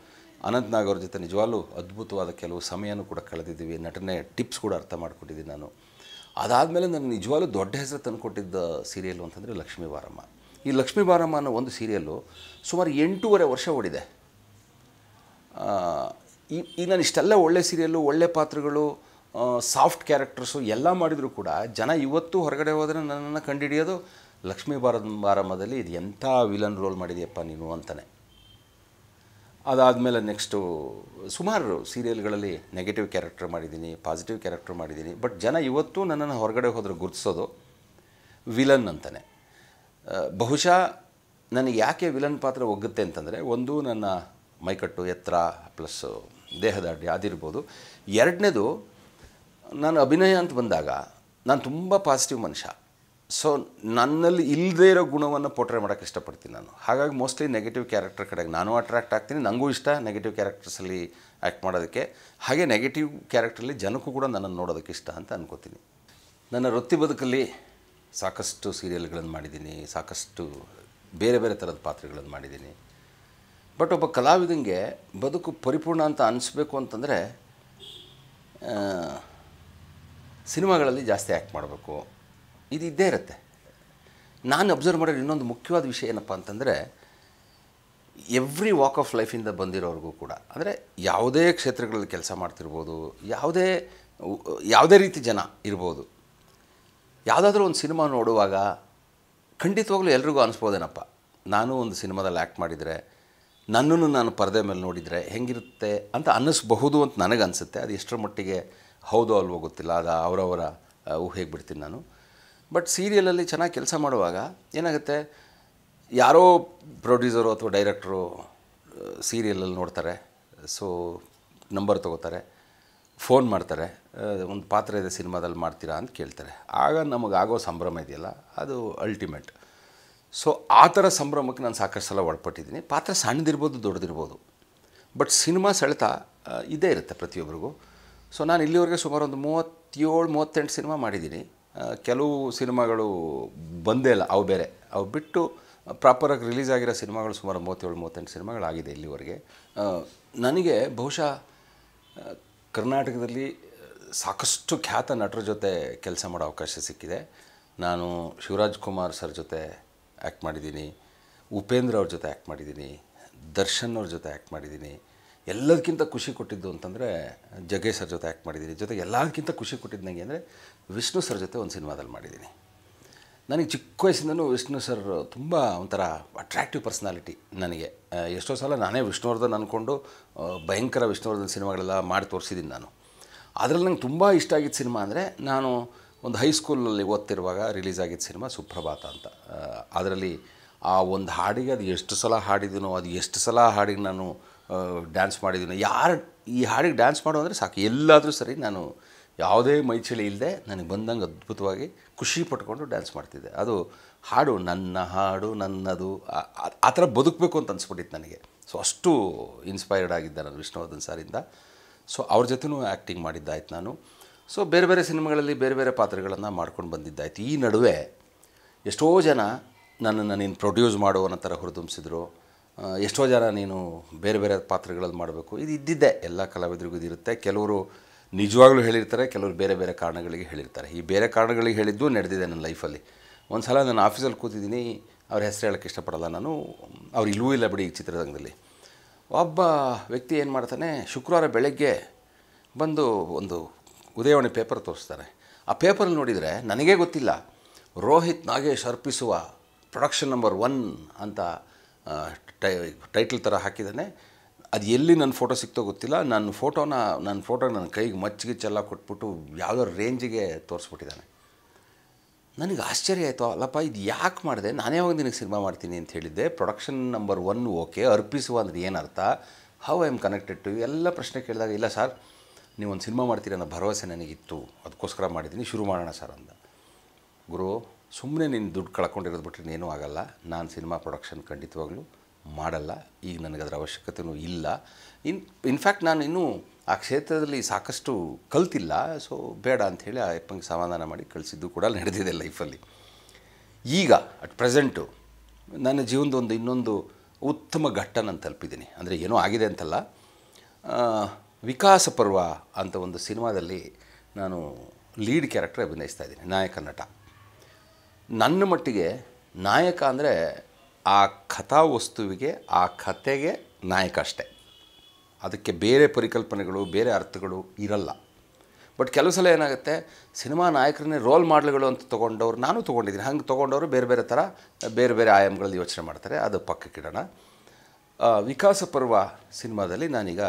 ಅನಂತ್ನಾಗ್ ಅವ್ರ ಜೊತೆ ನಿಜವಾಗ್ಲೂ ಅದ್ಭುತವಾದ ಕೆಲವು ಸಮಯನೂ ಕೂಡ ಕಳೆದಿದ್ದೀವಿ ನಟನೆ ಟಿಪ್ಸ್ ಕೂಡ ಅರ್ಥ ಮಾಡಿಕೊಟ್ಟಿದ್ದೀನಿ ನಾನು ಅದಾದಮೇಲೆ ನಾನು ನಿಜವಾಗ್ಲೂ ದೊಡ್ಡ ಹೆಸರು ತಂದುಕೊಟ್ಟಿದ್ದ ಸೀರಿಯಲ್ಲು ಅಂತಂದರೆ ಲಕ್ಷ್ಮೀ ಬಾರಮ್ಮ ಈ ಲಕ್ಷ್ಮೀ ಬಾರಮ್ಮ ಅನ್ನೋ ಒಂದು ಸೀರಿಯಲ್ಲು ಸುಮಾರು ಎಂಟೂವರೆ ವರ್ಷ ಓಡಿದೆ ಈ ನಾನು ಇಷ್ಟೆಲ್ಲ ಒಳ್ಳೆ ಸೀರಿಯಲ್ಲು ಒಳ್ಳೆ ಪಾತ್ರಗಳು ಸಾಫ್ಟ್ ಕ್ಯಾರೆಕ್ಟರ್ಸು ಎಲ್ಲ ಮಾಡಿದರೂ ಕೂಡ ಜನ ಇವತ್ತು ಹೊರಗಡೆ ಹೋದರೆ ನನ್ನನ್ನು ಕಂಡುಹಿಡಿಯೋದು ಲಕ್ಷ್ಮೀ ಬಾರಮಾರಮ್ಮದಲ್ಲಿ ಇದು ಎಂಥ ವಿಲನ್ ರೋಲ್ ಮಾಡಿದೆಯಪ್ಪ ನೀನು ಅಂತಾನೆ ಅದಾದಮೇಲೆ ನೆಕ್ಸ್ಟು ಸುಮಾರು ಸೀರಿಯಲ್ಗಳಲ್ಲಿ ನೆಗೆಟಿವ್ ಕ್ಯಾರೆಕ್ಟರ್ ಮಾಡಿದ್ದೀನಿ ಪಾಸಿಟಿವ್ ಕ್ಯಾರೆಕ್ಟರ್ ಮಾಡಿದ್ದೀನಿ ಬಟ್ ಜನ ಇವತ್ತು ನನ್ನನ್ನು ಹೊರಗಡೆ ಹೋದರೆ ಗುರುತಿಸೋದು ವಿಲನ್ ಅಂತಾನೆ ಬಹುಶಃ ನನಗೆ ಯಾಕೆ ವಿಲನ್ ಪಾತ್ರ ಒಗ್ಗುತ್ತೆ ಅಂತಂದರೆ ಒಂದು ನನ್ನ ಮೈಕಟ್ಟು ಎತ್ತರ ಪ್ಲಸ್ ದೇಹದಾಢ್ಯ ಅದಿರ್ಬೋದು ಎರಡನೇದು ನಾನು ಅಭಿನಯ ಅಂತ ಬಂದಾಗ ನಾನು ತುಂಬ ಪಾಸಿಟಿವ್ ಮನುಷ್ಯ ಸೊ ನನ್ನಲ್ಲಿ ಇಲ್ಲದೇ ಇರೋ ಗುಣವನ್ನು ಪೋಟ್ರೆ ಮಾಡೋಕ್ಕೆ ಇಷ್ಟಪಡ್ತೀನಿ ನಾನು ಹಾಗಾಗಿ ಮೋಸ್ಟ್ಲಿ ನೆಗೆಟಿವ್ ಕ್ಯಾರೆಕ್ಟರ್ ಕಡೆಗೆ ನಾನು ಅಟ್ರ್ಯಾಕ್ಟ್ ಆಗ್ತೀನಿ ನನಗೂ ಇಷ್ಟ ನೆಗೆಟಿವ್ ಕ್ಯಾರೆಕ್ಟರ್ಸಲ್ಲಿ ಆ್ಯಕ್ಟ್ ಮಾಡೋದಕ್ಕೆ ಹಾಗೆ ನೆಗೆಟಿವ್ ಕ್ಯಾರೆಕ್ಟ್ರಲ್ಲಿ ಜನಕ್ಕೂ ಕೂಡ ನನ್ನನ್ನು ನೋಡೋದಕ್ಕೆ ಇಷ್ಟ ಅಂತ ಅನ್ಕೋತೀನಿ ನನ್ನ ವೃತ್ತಿ ಬದುಕಲ್ಲಿ ಸಾಕಷ್ಟು ಸೀರಿಯಲ್ಗಳನ್ನು ಮಾಡಿದ್ದೀನಿ ಸಾಕಷ್ಟು ಬೇರೆ ಬೇರೆ ಥರದ ಪಾತ್ರಗಳನ್ನು ಮಾಡಿದ್ದೀನಿ ಬಟ್ ಒಬ್ಬ ಕಲಾವಿದಂಗೆ ಬದುಕು ಪರಿಪೂರ್ಣ ಅಂತ ಅನಿಸ್ಬೇಕು ಅಂತಂದರೆ ಸಿನಿಮಾಗಳಲ್ಲಿ ಜಾಸ್ತಿ ಆ್ಯಕ್ಟ್ ಮಾಡಬೇಕು ಇದು ಇದ್ದೇ ಇರುತ್ತೆ ನಾನು ಅಬ್ಸರ್ವ್ ಮಾಡೋ ಇನ್ನೊಂದು ಮುಖ್ಯವಾದ ವಿಷಯ ಏನಪ್ಪ ಅಂತಂದರೆ ಎವ್ರಿ ವಾಕ್ ಆಫ್ ಲೈಫಿಂದ ಬಂದಿರೋರಿಗೂ ಕೂಡ ಅಂದರೆ ಯಾವುದೇ ಕ್ಷೇತ್ರಗಳಲ್ಲಿ ಕೆಲಸ ಮಾಡ್ತಿರ್ಬೋದು ಯಾವುದೇ ಯಾವುದೇ ರೀತಿ ಜನ ಇರ್ಬೋದು ಯಾವುದಾದ್ರೂ ಒಂದು ಸಿನಿಮಾ ನೋಡುವಾಗ ಖಂಡಿತವಾಗ್ಲೂ ಎಲ್ರಿಗೂ ಅನಿಸ್ಬೋದೇನಪ್ಪ ನಾನು ಒಂದು ಸಿನಿಮಾದಲ್ಲಿ ಆ್ಯಕ್ಟ್ ಮಾಡಿದರೆ ನನ್ನನ್ನು ನಾನು ಪರದೆ ಮೇಲೆ ನೋಡಿದರೆ ಹೆಂಗಿರುತ್ತೆ ಅಂತ ಅನ್ನಿಸ್ಬಹುದು ಅಂತ ನನಗೆ ಅದು ಎಷ್ಟರ ಮಟ್ಟಿಗೆ ಹೌದು ಅಲ್ವೋ ಗೊತ್ತಿಲ್ಲ ಅದು ಅವರವರ ಊಹೆಗೆ ಬಿಡ್ತೀನಿ ನಾನು ಬಟ್ ಸೀರಿಯಲಲ್ಲಿ ಚೆನ್ನಾಗಿ ಕೆಲಸ ಮಾಡುವಾಗ ಏನಾಗುತ್ತೆ ಯಾರೋ ಪ್ರೊಡ್ಯೂಸರು ಅಥವಾ ಡೈರೆಕ್ಟ್ರು ಸೀರಿಯಲಲ್ಲಿ ನೋಡ್ತಾರೆ ಸೊ ನಂಬರ್ ತೊಗೋತಾರೆ ಫೋನ್ ಮಾಡ್ತಾರೆ ಒಂದು ಪಾತ್ರ ಇದೆ ಸಿನಿಮಾದಲ್ಲಿ ಮಾಡ್ತೀರಾ ಅಂತ ಕೇಳ್ತಾರೆ ಆಗ ನಮಗಾಗೋ ಸಂಭ್ರಮ ಇದೆಯಲ್ಲ ಅದು ಅಲ್ಟಿಮೇಟ್ ಸೊ ಆ ಥರ ಸಂಭ್ರಮಕ್ಕೆ ನಾನು ಸಾಕಷ್ಟು ಸಲ ಒಳಪಟ್ಟಿದ್ದೀನಿ ಪಾತ್ರ ಸಣ್ಣದಿರ್ಬೋದು ದೊಡ್ಡದಿರ್ಬೋದು ಬಟ್ ಸಿನಿಮಾ ಸೆಳೆತ ಇದೇ ಇರುತ್ತೆ ಪ್ರತಿಯೊಬ್ಬರಿಗೂ ಸೊ ನಾನು ಇಲ್ಲಿವರೆಗೆ ಸುಮಾರು ಒಂದು ಮೂವತ್ತೇಳು ಮೂವತ್ತೆಂಟು ಸಿನಿಮಾ ಮಾಡಿದ್ದೀನಿ ಕೆಲವು ಸಿನಿಮಾಗಳು ಬಂದೇ ಇಲ್ಲ ಅವು ಬೇರೆ ಅವು ಬಿಟ್ಟು ಪ್ರಾಪರಾಗಿ ರಿಲೀಸ್ ಆಗಿರೋ ಸಿನಿಮಾಗಳು ಸುಮಾರು ಮೂವತ್ತೇಳು ಮೂವತ್ತೆಂಟು ಸಿನಿಮಾಗಳಾಗಿದೆ ಇಲ್ಲಿವರೆಗೆ ನನಗೆ ಬಹುಶಃ ಕರ್ನಾಟಕದಲ್ಲಿ ಸಾಕಷ್ಟು ಖ್ಯಾತ ನಟರ ಜೊತೆ ಕೆಲಸ ಮಾಡೋ ಅವಕಾಶ ಸಿಕ್ಕಿದೆ ನಾನು ಶಿವರಾಜ್ ಕುಮಾರ್ ಸರ್ ಜೊತೆ ಆ್ಯಕ್ಟ್ ಮಾಡಿದ್ದೀನಿ ಉಪೇಂದ್ರ ಅವ್ರ ಜೊತೆ ಆ್ಯಕ್ಟ್ ಮಾಡಿದ್ದೀನಿ ದರ್ಶನ್ ಅವ್ರ ಜೊತೆ ಆ್ಯಕ್ಟ್ ಮಾಡಿದ್ದೀನಿ ಎಲ್ಲದಕ್ಕಿಂತ ಖುಷಿ ಕೊಟ್ಟಿದ್ದು ಅಂತಂದರೆ ಜಗ್ಗೇಶ್ ಸರ್ ಜೊತೆ ಆ್ಯಕ್ಟ್ ಮಾಡಿದ್ದೀನಿ ಜೊತೆಗೆ ಎಲ್ಲದಕ್ಕಿಂತ ಖುಷಿ ಕೊಟ್ಟಿದ್ದು ನನಗೆ ಅಂದರೆ ವಿಷ್ಣು ಸರ್ ಜೊತೆ ಒಂದು ಸಿನಿಮಾದಲ್ಲಿ ಮಾಡಿದ್ದೀನಿ ನನಗೆ ಚಿಕ್ಕ ವಯಸ್ಸಿಂದಲೂ ವಿಷ್ಣು ಸರ್ ತುಂಬ ಒಂಥರ ಅಟ್ರ್ಯಾಕ್ಟಿವ್ ಪರ್ಸ್ನಾಲಿಟಿ ನನಗೆ ಎಷ್ಟೋ ಸಲ ನಾನೇ ವಿಷ್ಣುವರ್ಧನ್ ಅಂದ್ಕೊಂಡು ಭಯಂಕರ ವಿಷ್ಣುವರ್ಧನ್ ಸಿನಿಮಾಗಳೆಲ್ಲ ಮಾಡಿ ತೋರಿಸಿದ್ದೀನಿ ನಾನು ಅದರಲ್ಲಿ ನಂಗೆ ತುಂಬ ಇಷ್ಟ ಆಗಿದ್ದ ಸಿನಿಮಾ ಅಂದರೆ ನಾನು ಒಂದು ಹೈಸ್ಕೂಲಲ್ಲಿ ಓದ್ತಿರುವಾಗ ರಿಲೀಸ್ ಆಗಿದ್ದ ಸಿನಿಮಾ ಸುಪ್ರಭಾತ ಅಂತ ಅದರಲ್ಲಿ ಆ ಒಂದು ಹಾಡಿಗೆ ಅದು ಎಷ್ಟು ಸಲ ಹಾಡಿದ್ದೀನೋ ಅದು ಎಷ್ಟು ಸಲ ಹಾಡಿಗೆ ನಾನು ಡ್ಯಾನ್ಸ್ ಮಾಡಿದ್ದೀನೋ ಯಾರು ಈ ಹಾಡಿಗೆ ಡ್ಯಾನ್ಸ್ ಮಾಡು ಅಂದರೆ ಸಾಕು ಎಲ್ಲಾದರೂ ಸರಿ ನಾನು ಯಾವುದೇ ಮೈಚಳಿ ಇಲ್ಲದೆ ನನಗೆ ಬಂದಂಗೆ ಅದ್ಭುತವಾಗಿ ಖುಷಿ ಪಟ್ಕೊಂಡು ಡ್ಯಾನ್ಸ್ ಮಾಡ್ತಿದ್ದೆ ಅದು ಹಾಡು ನನ್ನ ಹಾಡು ನನ್ನದು ಆ ಥರ ಬದುಕಬೇಕು ಅಂತ ಅನ್ಸ್ಬಿಟ್ಟಿತ್ತು ನನಗೆ ಸೊ ಅಷ್ಟು ಇನ್ಸ್ಪೈರ್ಡ್ ಆಗಿದ್ದೆ ನಾನು ವಿಷ್ಣುವರ್ಧನ್ ಸಾರಿಂದ ಸೊ ಅವ್ರ ಜೊತೆನೂ ಆ್ಯಕ್ಟಿಂಗ್ ಮಾಡಿದ್ದಾಯ್ತು ನಾನು ಸೊ ಬೇರೆ ಬೇರೆ ಸಿನಿಮಾಗಳಲ್ಲಿ ಬೇರೆ ಬೇರೆ ಪಾತ್ರಗಳನ್ನು ಮಾಡ್ಕೊಂಡು ಬಂದಿದ್ದಾಯ್ತು ಈ ನಡುವೆ ಎಷ್ಟೋ ಜನ ನನ್ನನ್ನು ನೀನು ಪ್ರೊಡ್ಯೂಸ್ ಮಾಡೋ ಅನ್ನೋ ಥರ ಹುರಿದುಂಬಿಸಿದ್ರು ಎಷ್ಟೋ ಜನ ನೀನು ಬೇರೆ ಬೇರೆ ಪಾತ್ರಗಳಲ್ಲಿ ಮಾಡಬೇಕು ಇದು ಇದ್ದಿದ್ದೆ ಎಲ್ಲ ಕಲಾವಿದರಿಗೂ ಇದಿರುತ್ತೆ ಕೆಲವರು ನಿಜವಾಗ್ಲೂ ಹೇಳಿರ್ತಾರೆ ಕೆಲವರು ಬೇರೆ ಬೇರೆ ಕಾರಣಗಳಿಗೆ ಹೇಳಿರ್ತಾರೆ ಈ ಬೇರೆ ಕಾರಣಗಳಿಗೆ ಹೇಳಿದ್ದು ನಡೆದಿದೆ ನನ್ನ ಲೈಫಲ್ಲಿ ಒಂದು ಸಲ ನಾನು ಆಫೀಸಲ್ಲಿ ಕೂತಿದ್ದೀನಿ ಅವ್ರ ಹೆಸರು ಹೇಳೋಕ್ಕೆ ಇಷ್ಟಪಡಲ್ಲ ನಾನು ಅವ್ರು ಇಲ್ಲವೂ ಇಲ್ಲ ಬಿಡಿ ಈ ಚಿತ್ರರಂಗದಲ್ಲಿ ಒಬ್ಬ ವ್ಯಕ್ತಿ ಏನು ಮಾಡ್ತಾನೆ ಶುಕ್ರವಾರ ಬೆಳಗ್ಗೆ ಬಂದು ಒಂದು ಉದಯವಾಣಿ ಪೇಪರ್ ತೋರಿಸ್ತಾರೆ ಆ ಪೇಪರಲ್ಲಿ ನೋಡಿದರೆ ನನಗೇ ಗೊತ್ತಿಲ್ಲ ರೋಹಿತ್ ನಾಗೇಶ್ ಅರ್ಪಿಸುವ ಪ್ರೊಡಕ್ಷನ್ ನಂಬರ್ ಒನ್ ಅಂತ ಟೈ ಟೈಟಲ್ ಥರ ಹಾಕಿದ್ದಾನೆ ಅದು ಎಲ್ಲಿ ನನ್ನ ಫೋಟೋ ಸಿಕ್ತೋ ಗೊತ್ತಿಲ್ಲ ನನ್ನ ಫೋಟೋನ ನನ್ನ ಫೋಟೋ ನನ್ನ ಕೈಗೆ ಮಚ್ಚಗಿಚ್ಚೆಲ್ಲ ಕೊಟ್ಬಿಟ್ಟು ಯಾವುದೋ ರೇಂಜಿಗೆ ತೋರಿಸ್ಬಿಟ್ಟಿದ್ದಾನೆ ನನಗೆ ಆಶ್ಚರ್ಯ ಆಯಿತು ಅಲ್ಲಪ್ಪ ಇದು ಯಾಕೆ ಮಾಡಿದೆ ನಾನೇ ಯಾವಾಗ ನಿನಗೆ ಸಿನಿಮಾ ಮಾಡ್ತೀನಿ ಅಂತ ಹೇಳಿದ್ದೆ ಪ್ರೊಡಕ್ಷನ್ ನಂಬರ್ ಒನ್ ಓಕೆ ಅರ್ಪಿಸುವ ಅಂದರೆ ಏನರ್ಥ how I am connected to ಎಲ್ಲ ಪ್ರಶ್ನೆ ಕೇಳಿದಾಗ ಇಲ್ಲ ಸರ್ ನೀವು ಒಂದು ಸಿನಿಮಾ ಮಾಡ್ತೀರಿ ಅನ್ನೋ ಭರವಸೆ ನನಗಿತ್ತು ಅದಕ್ಕೋಸ್ಕರ ಮಾಡಿದ್ದೀನಿ ಶುರು ಮಾಡೋಣ ಸರ್ ಅಂದ ಗುರು ಸುಮ್ಮನೆ ನೀನು ದುಡ್ಡು ಕಳ್ಕೊಂಡಿರೋದು ಬಿಟ್ಟರೆ ಏನೂ ಆಗಲ್ಲ ನಾನು ಸಿನಿಮಾ ಪ್ರೊಡಕ್ಷನ್ ಖಂಡಿತವಾಗ್ಲೂ ಮಾಡಲ್ಲ ಈಗ ಅದರ ಅವಶ್ಯಕತೆಯೂ ಇಲ್ಲ ಇನ್ ಇನ್ಫ್ಯಾಕ್ಟ್ ನಾನು ಇನ್ನೂ ಆ ಕ್ಷೇತ್ರದಲ್ಲಿ ಸಾಕಷ್ಟು ಕಲ್ತಿಲ್ಲ ಸೊ ಬೇಡ ಅಂಥೇಳಿ ಆ ಅಪ್ಪಂಗೆ ಸಮಾಧಾನ ಮಾಡಿ ಕಳಿಸಿದ್ದು ಕೂಡ ನಡೆದಿದೆ ಲೈಫಲ್ಲಿ ಈಗ ಅಟ್ ಪ್ರೆಸೆಂಟು ನನ್ನ ಜೀವನದೊಂದು ಇನ್ನೊಂದು ಉತ್ತಮ ಘಟ್ಟ ನಾನು ತಲುಪಿದ್ದೀನಿ ಅಂದರೆ ಏನೋ ಆಗಿದೆ ಅಂತಲ್ಲ ವಿಕಾಸ ಪರ್ವ ಅಂತ ಒಂದು ಸಿನಿಮಾದಲ್ಲಿ ನಾನು ಲೀಡ್ ಕ್ಯಾರೆಕ್ಟರ್ ಅಭಿನಯಿಸ್ತಾ ಇದ್ದೀನಿ ನಾಯಕ ನಟ ನನ್ನ ಮಟ್ಟಿಗೆ ನಾಯಕ ಅಂದರೆ ಆ ಕಥಾ ವಸ್ತುವಿಗೆ ಆ ಕಥೆಗೆ ನಾಯಕ ಅಷ್ಟೆ ಅದಕ್ಕೆ ಬೇರೆ ಪರಿಕಲ್ಪನೆಗಳು ಬೇರೆ ಅರ್ಥಗಳು ಇರಲ್ಲ ಬಟ್ ಕೆಲವು ಸಲ ಏನಾಗುತ್ತೆ ಸಿನಿಮಾ ನಾಯಕರನ್ನೇ ರೋಲ್ ಮಾಡಲ್ಗಳು ಅಂತ ತೊಗೊಂಡವ್ರು ನಾನು ತೊಗೊಂಡಿದ್ದೀನಿ ಹಂಗೆ ತೊಗೊಂಡವರು ಬೇರೆ ಬೇರೆ ಥರ ಬೇರೆ ಬೇರೆ ಆಯಾಮಗಳಲ್ಲಿ ಯೋಚನೆ ಮಾಡ್ತಾರೆ ಅದು ಪಕ್ಕಕ್ಕಿಡೋಣ ವಿಕಾಸ ಪರ್ವ ಸಿನಿಮಾದಲ್ಲಿ ನಾನೀಗ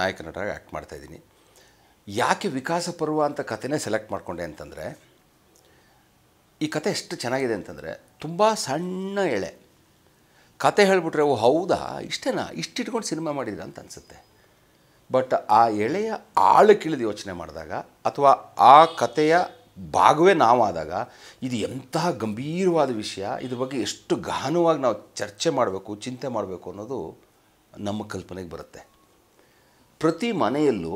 ನಾಯಕ ನಟರಾಗಿ ಆ್ಯಕ್ಟ್ ಮಾಡ್ತಾಯಿದ್ದೀನಿ ಯಾಕೆ ವಿಕಾಸ ಪರ್ವ ಅಂತ ಕಥೆನೇ ಸೆಲೆಕ್ಟ್ ಮಾಡಿಕೊಂಡೆ ಅಂತಂದರೆ ಈ ಕತೆ ಎಷ್ಟು ಚೆನ್ನಾಗಿದೆ ಅಂತಂದರೆ ತುಂಬ ಸಣ್ಣ ಎಳೆ ಕತೆ ಹೇಳಿಬಿಟ್ರೆ ಓ ಹೌದಾ ಇಷ್ಟೇನಾ ಇಷ್ಟಿಟ್ಕೊಂಡು ಸಿನಿಮಾ ಮಾಡಿದ ಅಂತ ಅನಿಸುತ್ತೆ ಬಟ್ ಆ ಎಳೆಯ ಆಳಕ್ಕಿಳಿದು ಯೋಚನೆ ಮಾಡಿದಾಗ ಅಥವಾ ಆ ಕತೆಯ ಭಾಗವೇ ನಾವಾದಾಗ ಇದು ಎಂತಹ ಗಂಭೀರವಾದ ವಿಷಯ ಇದ್ರ ಬಗ್ಗೆ ಎಷ್ಟು ಗಹನವಾಗಿ ನಾವು ಚರ್ಚೆ ಮಾಡಬೇಕು ಚಿಂತೆ ಮಾಡಬೇಕು ಅನ್ನೋದು ನಮ್ಮ ಕಲ್ಪನೆಗೆ ಬರುತ್ತೆ ಪ್ರತಿ ಮನೆಯಲ್ಲೂ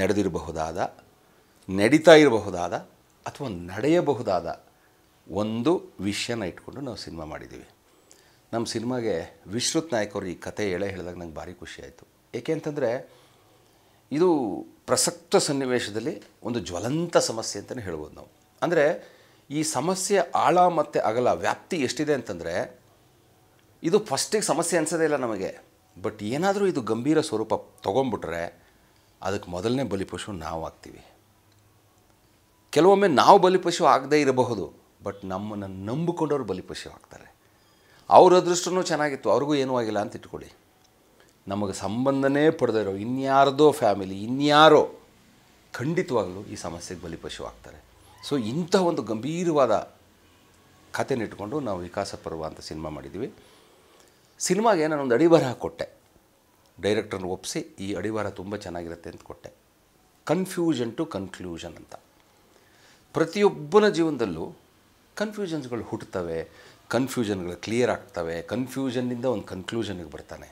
ನಡೆದಿರಬಹುದಾದ ನಡೀತಾ ಇರಬಹುದಾದ ಅಥವಾ ನಡೆಯಬಹುದಾದ ಒಂದು ವಿಷಯನ ಇಟ್ಕೊಂಡು ನಾವು ಸಿನಿಮಾ ಮಾಡಿದ್ದೀವಿ ನಮ್ಮ ಸಿನಿಮಾಗೆ ವಿಶ್ರುತ್ ನಾಯಕ ಅವರು ಈ ಕತೆ ಎಳೆ ಹೇಳಿದಾಗ ನಂಗೆ ಭಾರಿ ಖುಷಿಯಾಯಿತು ಏಕೆ ಅಂತಂದರೆ ಇದು ಪ್ರಸಕ್ತ ಸನ್ನಿವೇಶದಲ್ಲಿ ಒಂದು ಜ್ವಲಂತ ಸಮಸ್ಯೆ ಅಂತಲೇ ಹೇಳ್ಬೋದು ನಾವು ಅಂದರೆ ಈ ಸಮಸ್ಯೆ ಆಳ ಮತ್ತು ಅಗಲ ವ್ಯಾಪ್ತಿ ಎಷ್ಟಿದೆ ಅಂತಂದರೆ ಇದು ಫಸ್ಟಿಗೆ ಸಮಸ್ಯೆ ಅನಿಸೋದೇ ಇಲ್ಲ ನಮಗೆ ಬಟ್ ಏನಾದರೂ ಇದು ಗಂಭೀರ ಸ್ವರೂಪ ತೊಗೊಂಬಿಟ್ರೆ ಅದಕ್ಕೆ ಮೊದಲನೇ ಬಲಿಪಶು ನಾವು ಆಗ್ತೀವಿ ಕೆಲವೊಮ್ಮೆ ನಾವು ಬಲಿಪಶು ಆಗದೇ ಇರಬಹುದು ಬಟ್ ನಮ್ಮನ್ನು ನಂಬಿಕೊಂಡವ್ರು ಬಲಿಪಶು ಆಗ್ತಾರೆ ಅವ್ರ ಅದೃಷ್ಟನೂ ಚೆನ್ನಾಗಿತ್ತು ಅವ್ರಿಗೂ ಏನೂ ಆಗಿಲ್ಲ ಅಂತ ಇಟ್ಕೊಳ್ಳಿ ನಮಗೆ ಸಂಬಂಧನೇ ಪಡೆದಿರೋ ಇನ್ಯಾರದೋ ಫ್ಯಾಮಿಲಿ ಇನ್ಯಾರೋ ಖಂಡಿತವಾಗಲೂ ಈ ಸಮಸ್ಯೆಗೆ ಬಲಿಪಶು ಆಗ್ತಾರೆ ಸೊ ಇಂಥ ಒಂದು ಗಂಭೀರವಾದ ಇಟ್ಕೊಂಡು ನಾವು ವಿಕಾಸ ಪರ್ವ ಅಂತ ಸಿನಿಮಾ ಮಾಡಿದ್ವಿ ಸಿನಿಮಾಗೆ ನಾನೊಂದು ಅಡಿಬರಹ ಕೊಟ್ಟೆ ಡೈರೆಕ್ಟರ್ನ ಒಪ್ಪಿಸಿ ಈ ಅಡಿವಾರ ತುಂಬ ಚೆನ್ನಾಗಿರುತ್ತೆ ಅಂತ ಕೊಟ್ಟೆ ಕನ್ಫ್ಯೂಷನ್ ಟು ಕನ್ಕ್ಲೂಷನ್ ಅಂತ ಪ್ರತಿಯೊಬ್ಬನ ಜೀವನದಲ್ಲೂ ಕನ್ಫ್ಯೂಷನ್ಸ್ಗಳು ಹುಟ್ಟುತ್ತವೆ ಕನ್ಫ್ಯೂಷನ್ಗಳು ಕ್ಲಿಯರ್ ಆಗ್ತವೆ ಕನ್ಫ್ಯೂಷನ್ನಿಂದ ಒಂದು ಕನ್ಕ್ಲೂಷನಿಗೆ ಬರ್ತಾನೆ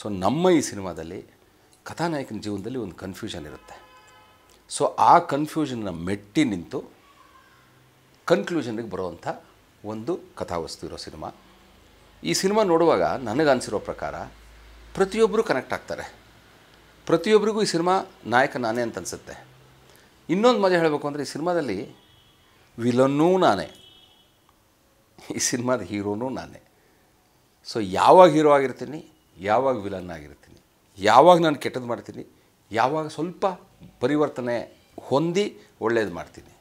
ಸೊ ನಮ್ಮ ಈ ಸಿನಿಮಾದಲ್ಲಿ ಕಥಾನಾಯಕನ ಜೀವನದಲ್ಲಿ ಒಂದು ಕನ್ಫ್ಯೂಷನ್ ಇರುತ್ತೆ ಸೊ ಆ ಕನ್ಫ್ಯೂಷನ್ನ ಮೆಟ್ಟಿ ನಿಂತು ಕನ್ಕ್ಲೂಷನಿಗೆ ಬರುವಂಥ ಒಂದು ಕಥಾವಸ್ತು ಇರೋ ಸಿನಿಮಾ ಈ ಸಿನಿಮಾ ನೋಡುವಾಗ ನನಗೆ ಅನಿಸಿರೋ ಪ್ರಕಾರ ಪ್ರತಿಯೊಬ್ಬರು ಕನೆಕ್ಟ್ ಆಗ್ತಾರೆ ಪ್ರತಿಯೊಬ್ಬರಿಗೂ ಈ ಸಿನಿಮಾ ನಾಯಕ ನಾನೇ ಅಂತ ಅನಿಸುತ್ತೆ ಇನ್ನೊಂದು ಮಜಾ ಹೇಳಬೇಕು ಅಂದರೆ ಈ ಸಿನಿಮಾದಲ್ಲಿ ವಿಲನ್ನೂ ನಾನೇ ಈ ಸಿನಿಮಾದ ಹೀರೋನು ನಾನೇ ಸೊ ಯಾವಾಗ ಹೀರೋ ಆಗಿರ್ತೀನಿ ಯಾವಾಗ ವಿಲನ್ ಆಗಿರ್ತೀನಿ ಯಾವಾಗ ನಾನು ಕೆಟ್ಟದ್ದು ಮಾಡ್ತೀನಿ ಯಾವಾಗ ಸ್ವಲ್ಪ ಪರಿವರ್ತನೆ ಹೊಂದಿ ಒಳ್ಳೆಯದು ಮಾಡ್ತೀನಿ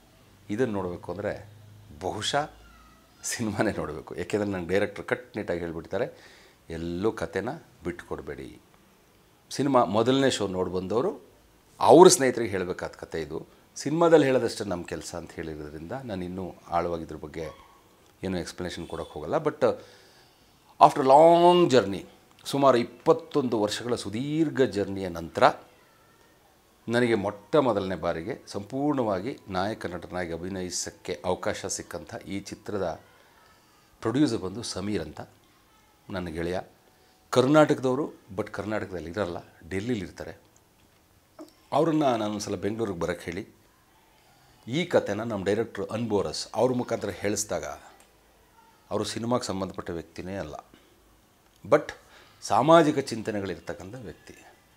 ಇದನ್ನು ನೋಡಬೇಕು ಅಂದರೆ ಬಹುಶಃ ಸಿನಿಮಾನೇ ನೋಡಬೇಕು ಯಾಕೆಂದರೆ ನನ್ನ ಡೈರೆಕ್ಟ್ರ್ ಕಟ್ ನೀಟಾಗಿ ಹೇಳಿಬಿಡ್ತಾರೆ ಎಲ್ಲೂ ಕತೆನ ಬಿಟ್ಟುಕೊಡಬೇಡಿ ಸಿನಿಮಾ ಮೊದಲನೇ ಶೋ ನೋಡಿ ಬಂದವರು ಅವ್ರ ಸ್ನೇಹಿತರಿಗೆ ಹೇಳಬೇಕಾದ ಕತೆ ಇದು ಸಿನಿಮಾದಲ್ಲಿ ಹೇಳೋದಷ್ಟೇ ನಮ್ಮ ಕೆಲಸ ಅಂತ ಹೇಳಿರೋದ್ರಿಂದ ನಾನು ಇನ್ನೂ ಆಳವಾಗಿದ್ರ ಬಗ್ಗೆ ಏನು ಎಕ್ಸ್ಪ್ಲನೇಷನ್ ಕೊಡೋಕ್ಕೆ ಹೋಗಲ್ಲ ಬಟ್ ಆಫ್ಟರ್ ಲಾಂಗ್ ಜರ್ನಿ ಸುಮಾರು ಇಪ್ಪತ್ತೊಂದು ವರ್ಷಗಳ ಸುದೀರ್ಘ ಜರ್ನಿಯ ನಂತರ ನನಗೆ ಮೊಟ್ಟ ಮೊದಲನೇ ಬಾರಿಗೆ ಸಂಪೂರ್ಣವಾಗಿ ನಾಯಕ ನಟನಾಗಿ ಅಭಿನಯಿಸೋಕ್ಕೆ ಅವಕಾಶ ಸಿಕ್ಕಂಥ ಈ ಚಿತ್ರದ ಪ್ರೊಡ್ಯೂಸರ್ ಬಂದು ಸಮೀರ್ ಅಂತ ನನ್ನ ಗೆಳೆಯ ಕರ್ನಾಟಕದವರು ಬಟ್ ಕರ್ನಾಟಕದಲ್ಲಿ ಇರಲ್ಲ ಇರ್ತಾರೆ ಅವರನ್ನು ನಾನು ಸಲ ಬೆಂಗಳೂರಿಗೆ ಬರೋಕ್ಕೆ ಹೇಳಿ ಈ ಕಥೆನ ನಮ್ಮ ಡೈರೆಕ್ಟ್ರು ಅನ್ಬೋರಸ್ ಅವ್ರ ಮುಖಾಂತರ ಹೇಳಿಸ್ದಾಗ ಅವರು ಸಿನಿಮಾಗೆ ಸಂಬಂಧಪಟ್ಟ ವ್ಯಕ್ತಿನೇ ಅಲ್ಲ ಬಟ್ ಸಾಮಾಜಿಕ ಚಿಂತನೆಗಳಿರ್ತಕ್ಕಂಥ ವ್ಯಕ್ತಿ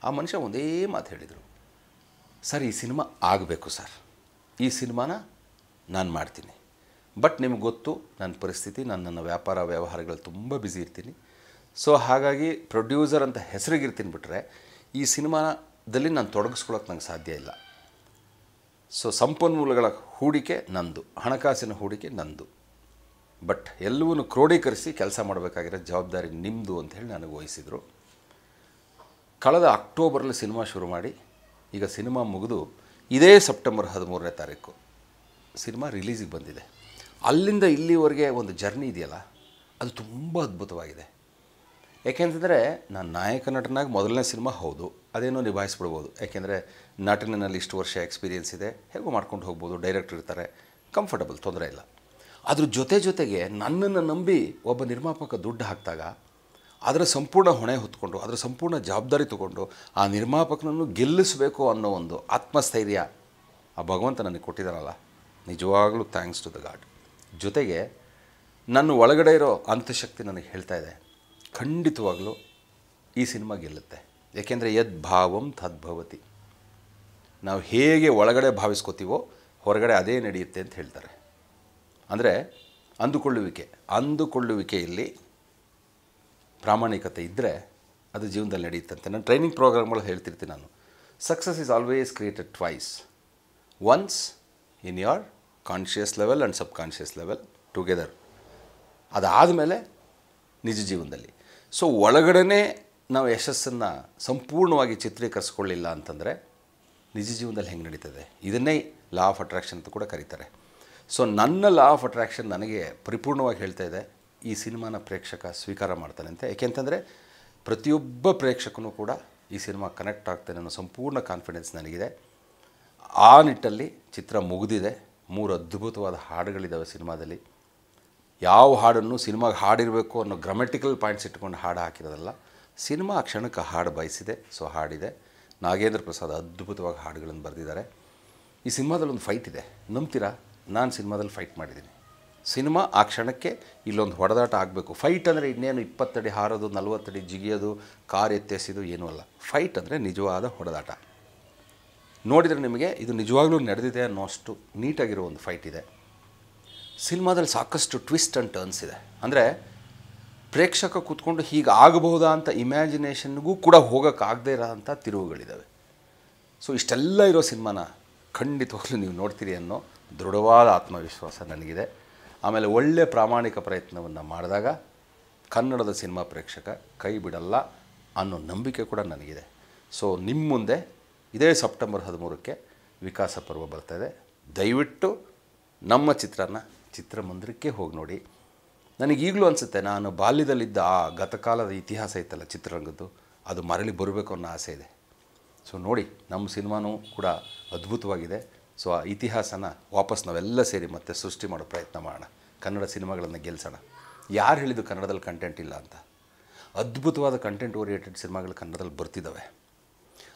ಆ ಮನುಷ್ಯ ಒಂದೇ ಮಾತು ಹೇಳಿದರು ಸರ್ ಈ ಸಿನಿಮಾ ಆಗಬೇಕು ಸರ್ ಈ ಸಿನಿಮಾನ ನಾನು ಮಾಡ್ತೀನಿ ಬಟ್ ನಿಮ್ಗೆ ಗೊತ್ತು ನನ್ನ ಪರಿಸ್ಥಿತಿ ನಾನು ನನ್ನ ವ್ಯಾಪಾರ ವ್ಯವಹಾರಗಳು ತುಂಬ ಬ್ಯುಸಿ ಇರ್ತೀನಿ ಸೊ ಹಾಗಾಗಿ ಪ್ರೊಡ್ಯೂಸರ್ ಅಂತ ಹೆಸರಿಗಿರ್ತೀನಿ ಬಿಟ್ಟರೆ ಈ ಸಿನಿಮಾದಲ್ಲಿ ನಾನು ತೊಡಗಿಸ್ಕೊಳಕ್ಕೆ ನಂಗೆ ಸಾಧ್ಯ ಇಲ್ಲ ಸೊ ಸಂಪನ್ಮೂಲಗಳ ಹೂಡಿಕೆ ನಂದು ಹಣಕಾಸಿನ ಹೂಡಿಕೆ ನಂದು ಬಟ್ ಎಲ್ಲವನ್ನು ಕ್ರೋಢೀಕರಿಸಿ ಕೆಲಸ ಮಾಡಬೇಕಾಗಿರೋ ಜವಾಬ್ದಾರಿ ನಿಮ್ಮದು ಅಂತ ಹೇಳಿ ನನಗೆ ವಹಿಸಿದರು ಕಳೆದ ಅಕ್ಟೋಬರಲ್ಲಿ ಸಿನಿಮಾ ಶುರು ಮಾಡಿ ಈಗ ಸಿನಿಮಾ ಮುಗಿದು ಇದೇ ಸೆಪ್ಟೆಂಬರ್ ಹದಿಮೂರನೇ ತಾರೀಕು ಸಿನಿಮಾ ರಿಲೀಸಿಗೆ ಬಂದಿದೆ ಅಲ್ಲಿಂದ ಇಲ್ಲಿವರೆಗೆ ಒಂದು ಜರ್ನಿ ಇದೆಯಲ್ಲ ಅದು ತುಂಬ ಅದ್ಭುತವಾಗಿದೆ ಏಕೆಂತಂದರೆ ನಾನು ನಾಯಕ ನಟನಾಗಿ ಮೊದಲನೇ ಸಿನಿಮಾ ಹೌದು ಅದೇನೋ ನಿಭಾಯಿಸ್ಬಿಡ್ಬೋದು ಯಾಕೆಂದರೆ ನಟನಲ್ಲಿ ಇಷ್ಟು ವರ್ಷ ಎಕ್ಸ್ಪೀರಿಯೆನ್ಸ್ ಇದೆ ಹೇಗೋ ಮಾಡ್ಕೊಂಡು ಹೋಗ್ಬೋದು ಡೈರೆಕ್ಟರ್ ಇರ್ತಾರೆ ಕಂಫರ್ಟಬಲ್ ತೊಂದರೆ ಇಲ್ಲ ಅದ್ರ ಜೊತೆ ಜೊತೆಗೆ ನನ್ನನ್ನು ನಂಬಿ ಒಬ್ಬ ನಿರ್ಮಾಪಕ ದುಡ್ಡು ಹಾಕಿದಾಗ ಅದರ ಸಂಪೂರ್ಣ ಹೊಣೆ ಹೊತ್ಕೊಂಡು ಅದರ ಸಂಪೂರ್ಣ ಜವಾಬ್ದಾರಿ ತಗೊಂಡು ಆ ನಿರ್ಮಾಪಕನನ್ನು ಗೆಲ್ಲಿಸಬೇಕು ಅನ್ನೋ ಒಂದು ಆತ್ಮಸ್ಥೈರ್ಯ ಆ ಭಗವಂತ ನನಗೆ ಕೊಟ್ಟಿದ್ದಾರಲ್ಲ ನಿಜವಾಗಲೂ ಥ್ಯಾಂಕ್ಸ್ ಟು ದ ಗಾಡ್ ಜೊತೆಗೆ ನನ್ನ ಒಳಗಡೆ ಇರೋ ಅಂತಃಶಕ್ತಿ ನನಗೆ ಹೇಳ್ತಾ ಇದೆ ಖಂಡಿತವಾಗಲೂ ಈ ಸಿನಿಮಾ ಗೆಲ್ಲುತ್ತೆ ಏಕೆಂದರೆ ಯದ್ ಭಾವಂ ತದ್ಭವತಿ ನಾವು ಹೇಗೆ ಒಳಗಡೆ ಭಾವಿಸ್ಕೋತೀವೋ ಹೊರಗಡೆ ಅದೇ ನಡೆಯುತ್ತೆ ಅಂತ ಹೇಳ್ತಾರೆ ಅಂದರೆ ಅಂದುಕೊಳ್ಳುವಿಕೆ ಅಂದುಕೊಳ್ಳುವಿಕೆಯಲ್ಲಿ ಪ್ರಾಮಾಣಿಕತೆ ಇದ್ದರೆ ಅದು ಜೀವನದಲ್ಲಿ ನಡೆಯುತ್ತಂತೆ ನಾನು ಟ್ರೈನಿಂಗ್ ಪ್ರೋಗ್ರಾಮ್ಗಳು ಹೇಳ್ತಿರ್ತೀನಿ ನಾನು success is always created twice once in your conscious level and subconscious level together ಮೇಲೆ ನಿಜ ಜೀವನದಲ್ಲಿ ಸೊ ಒಳಗಡೆ ನಾವು ಯಶಸ್ಸನ್ನು ಸಂಪೂರ್ಣವಾಗಿ ಚಿತ್ರೀಕರಿಸ್ಕೊಳ್ಳಿಲ್ಲ ಅಂತಂದರೆ ನಿಜ ಜೀವನದಲ್ಲಿ ಹೆಂಗೆ ನಡೀತದೆ ಇದನ್ನೇ ಲಾ ಆಫ್ ಅಟ್ರಾಕ್ಷನ್ ಅಂತ ಕೂಡ ಕರೀತಾರೆ ಸೊ ನನ್ನ ಲಾ ಆಫ್ ಅಟ್ರ್ಯಾಕ್ಷನ್ ನನಗೆ ಪರಿಪೂರ್ಣವಾಗಿ ಹೇಳ್ತಾ ಇದೆ ಈ ಸಿನಿಮಾನ ಪ್ರೇಕ್ಷಕ ಸ್ವೀಕಾರ ಮಾಡ್ತಾನೆ ಅಂತ ಏಕೆಂತಂದರೆ ಪ್ರತಿಯೊಬ್ಬ ಪ್ರೇಕ್ಷಕನೂ ಕೂಡ ಈ ಸಿನಿಮಾ ಕನೆಕ್ಟ್ ಆಗ್ತಾನೆ ಅನ್ನೋ ಸಂಪೂರ್ಣ ಕಾನ್ಫಿಡೆನ್ಸ್ ನನಗಿದೆ ಆ ನಿಟ್ಟಲ್ಲಿ ಚಿತ್ರ ಮುಗಿದಿದೆ ಮೂರು ಅದ್ಭುತವಾದ ಹಾಡುಗಳಿದ್ದಾವೆ ಸಿನಿಮಾದಲ್ಲಿ ಯಾವ ಹಾಡನ್ನು ಸಿನಿಮಾಗೆ ಹಾಡಿರಬೇಕು ಅನ್ನೋ ಗ್ರಾಮೆಟಿಕಲ್ ಪಾಯಿಂಟ್ಸ್ ಇಟ್ಕೊಂಡು ಹಾಡು ಹಾಕಿರೋದಲ್ಲ ಸಿನಿಮಾ ಆ ಕ್ಷಣಕ್ಕೆ ಹಾಡು ಬಯಸಿದೆ ಸೊ ಹಾಡಿದೆ ನಾಗೇಂದ್ರ ಪ್ರಸಾದ್ ಅದ್ಭುತವಾಗಿ ಹಾಡುಗಳನ್ನು ಬರೆದಿದ್ದಾರೆ ಈ ಸಿನಿಮಾದಲ್ಲಿ ಒಂದು ಫೈಟ್ ಇದೆ ನಂಬ್ತೀರಾ ನಾನು ಸಿನಿಮಾದಲ್ಲಿ ಫೈಟ್ ಮಾಡಿದ್ದೀನಿ ಸಿನಿಮಾ ಆ ಕ್ಷಣಕ್ಕೆ ಇಲ್ಲೊಂದು ಹೊಡೆದಾಟ ಆಗಬೇಕು ಫೈಟ್ ಅಂದರೆ ಇನ್ನೇನು ಇಪ್ಪತ್ತಡಿ ಹಾರೋದು ನಲ್ವತ್ತಡಿ ಜಿಗಿಯೋದು ಕಾರ್ ಎತ್ತೆಸಿದು ಏನೂ ಅಲ್ಲ ಫೈಟ್ ಅಂದರೆ ನಿಜವಾದ ಹೊಡೆದಾಟ ನೋಡಿದರೆ ನಿಮಗೆ ಇದು ನಿಜವಾಗ್ಲೂ ನಡೆದಿದೆ ಅನ್ನೋ ಅಷ್ಟು ನೀಟಾಗಿರೋ ಒಂದು ಫೈಟ್ ಇದೆ ಸಿನಿಮಾದಲ್ಲಿ ಸಾಕಷ್ಟು ಟ್ವಿಸ್ಟ್ ಆ್ಯಂಡ್ ಟರ್ನ್ಸ್ ಇದೆ ಅಂದರೆ ಪ್ರೇಕ್ಷಕ ಕೂತ್ಕೊಂಡು ಹೀಗೆ ಆಗಬಹುದಾ ಅಂತ ಇಮ್ಯಾಜಿನೇಷನ್ಗೂ ಕೂಡ ಹೋಗೋಕ್ಕಾಗದೇ ಇರೋ ಅಂಥ ತಿರುವುಗಳಿದ್ದಾವೆ ಸೊ ಇಷ್ಟೆಲ್ಲ ಇರೋ ಸಿನಿಮಾನ ಖಂಡಿತವಾಗ್ಲೂ ನೀವು ನೋಡ್ತೀರಿ ಅನ್ನೋ ದೃಢವಾದ ಆತ್ಮವಿಶ್ವಾಸ ನನಗಿದೆ ಆಮೇಲೆ ಒಳ್ಳೆಯ ಪ್ರಾಮಾಣಿಕ ಪ್ರಯತ್ನವನ್ನು ಮಾಡಿದಾಗ ಕನ್ನಡದ ಸಿನಿಮಾ ಪ್ರೇಕ್ಷಕ ಕೈ ಬಿಡಲ್ಲ ಅನ್ನೋ ನಂಬಿಕೆ ಕೂಡ ನನಗಿದೆ ಸೊ ನಿಮ್ಮ ಮುಂದೆ ಇದೇ ಸೆಪ್ಟೆಂಬರ್ ಹದಿಮೂರಕ್ಕೆ ವಿಕಾಸ ಪರ್ವ ಬರ್ತಾಯಿದೆ ದಯವಿಟ್ಟು ನಮ್ಮ ಚಿತ್ರನ ಚಿತ್ರಮಂದಿರಕ್ಕೆ ಹೋಗಿ ನೋಡಿ ನನಗೀಗಲೂ ಅನಿಸುತ್ತೆ ನಾನು ಬಾಲ್ಯದಲ್ಲಿದ್ದ ಆ ಗತಕಾಲದ ಇತಿಹಾಸ ಇತ್ತಲ್ಲ ಚಿತ್ರರಂಗದ್ದು ಅದು ಮರಳಿ ಬರಬೇಕು ಅನ್ನೋ ಆಸೆ ಇದೆ ಸೊ ನೋಡಿ ನಮ್ಮ ಸಿನಿಮಾನೂ ಕೂಡ ಅದ್ಭುತವಾಗಿದೆ ಸೊ ಆ ಇತಿಹಾಸನ ವಾಪಸ್ ನಾವೆಲ್ಲ ಸೇರಿ ಮತ್ತೆ ಸೃಷ್ಟಿ ಮಾಡೋ ಪ್ರಯತ್ನ ಮಾಡೋಣ ಕನ್ನಡ ಸಿನಿಮಾಗಳನ್ನು ಗೆಲ್ಲಿಸೋಣ ಯಾರು ಹೇಳಿದ್ದು ಕನ್ನಡದಲ್ಲಿ ಕಂಟೆಂಟ್ ಇಲ್ಲ ಅಂತ ಅದ್ಭುತವಾದ ಕಂಟೆಂಟ್ ಓರಿಯೆಂಟೆಡ್ ಸಿನಿಮಾಗಳು ಕನ್ನಡದಲ್ಲಿ ಬರ್ತಿದ್ದಾವೆ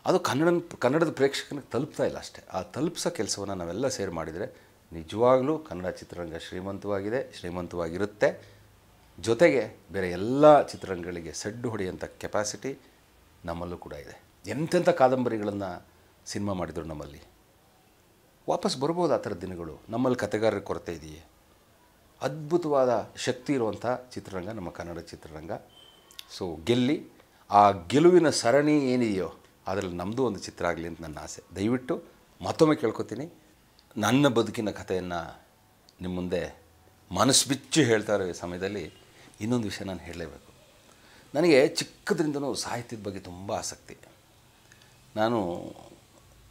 ಅದು ಕನ್ನಡ ಕನ್ನಡದ ಪ್ರೇಕ್ಷಕನಿಗೆ ತಲುಪ್ತಾ ಇಲ್ಲ ಅಷ್ಟೇ ಆ ತಲುಪಿಸೋ ಕೆಲಸವನ್ನು ನಾವೆಲ್ಲ ಸೇರಿ ಮಾಡಿದರೆ ನಿಜವಾಗಲೂ ಕನ್ನಡ ಚಿತ್ರರಂಗ ಶ್ರೀಮಂತವಾಗಿದೆ ಶ್ರೀಮಂತವಾಗಿರುತ್ತೆ ಜೊತೆಗೆ ಬೇರೆ ಎಲ್ಲ ಚಿತ್ರರಂಗಗಳಿಗೆ ಸಡ್ಡು ಹೊಡೆಯುವಂಥ ಕೆಪಾಸಿಟಿ ನಮ್ಮಲ್ಲೂ ಕೂಡ ಇದೆ ಎಂತೆಂಥ ಕಾದಂಬರಿಗಳನ್ನು ಸಿನಿಮಾ ಮಾಡಿದರು ನಮ್ಮಲ್ಲಿ ವಾಪಸ್ ಬರ್ಬೋದು ಆ ಥರ ದಿನಗಳು ನಮ್ಮಲ್ಲಿ ಕತೆಗಾರರ ಕೊರತೆ ಇದೆಯೇ ಅದ್ಭುತವಾದ ಶಕ್ತಿ ಇರುವಂಥ ಚಿತ್ರರಂಗ ನಮ್ಮ ಕನ್ನಡ ಚಿತ್ರರಂಗ ಸೊ ಗೆಲ್ಲಿ ಆ ಗೆಲುವಿನ ಸರಣಿ ಏನಿದೆಯೋ ಅದರಲ್ಲಿ ನಮ್ಮದು ಒಂದು ಚಿತ್ರ ಆಗಲಿ ಅಂತ ನನ್ನ ಆಸೆ ದಯವಿಟ್ಟು ಮತ್ತೊಮ್ಮೆ ಕೇಳ್ಕೊತೀನಿ ನನ್ನ ಬದುಕಿನ ಕಥೆಯನ್ನು ನಿಮ್ಮ ಮುಂದೆ ಮನಸ್ಸು ಬಿಚ್ಚು ಹೇಳ್ತಾ ಇರೋ ಸಮಯದಲ್ಲಿ ಇನ್ನೊಂದು ವಿಷಯ ನಾನು ಹೇಳಲೇಬೇಕು ನನಗೆ ಚಿಕ್ಕದ್ರಿಂದನೂ ಸಾಹಿತ್ಯದ ಬಗ್ಗೆ ತುಂಬ ಆಸಕ್ತಿ ನಾನು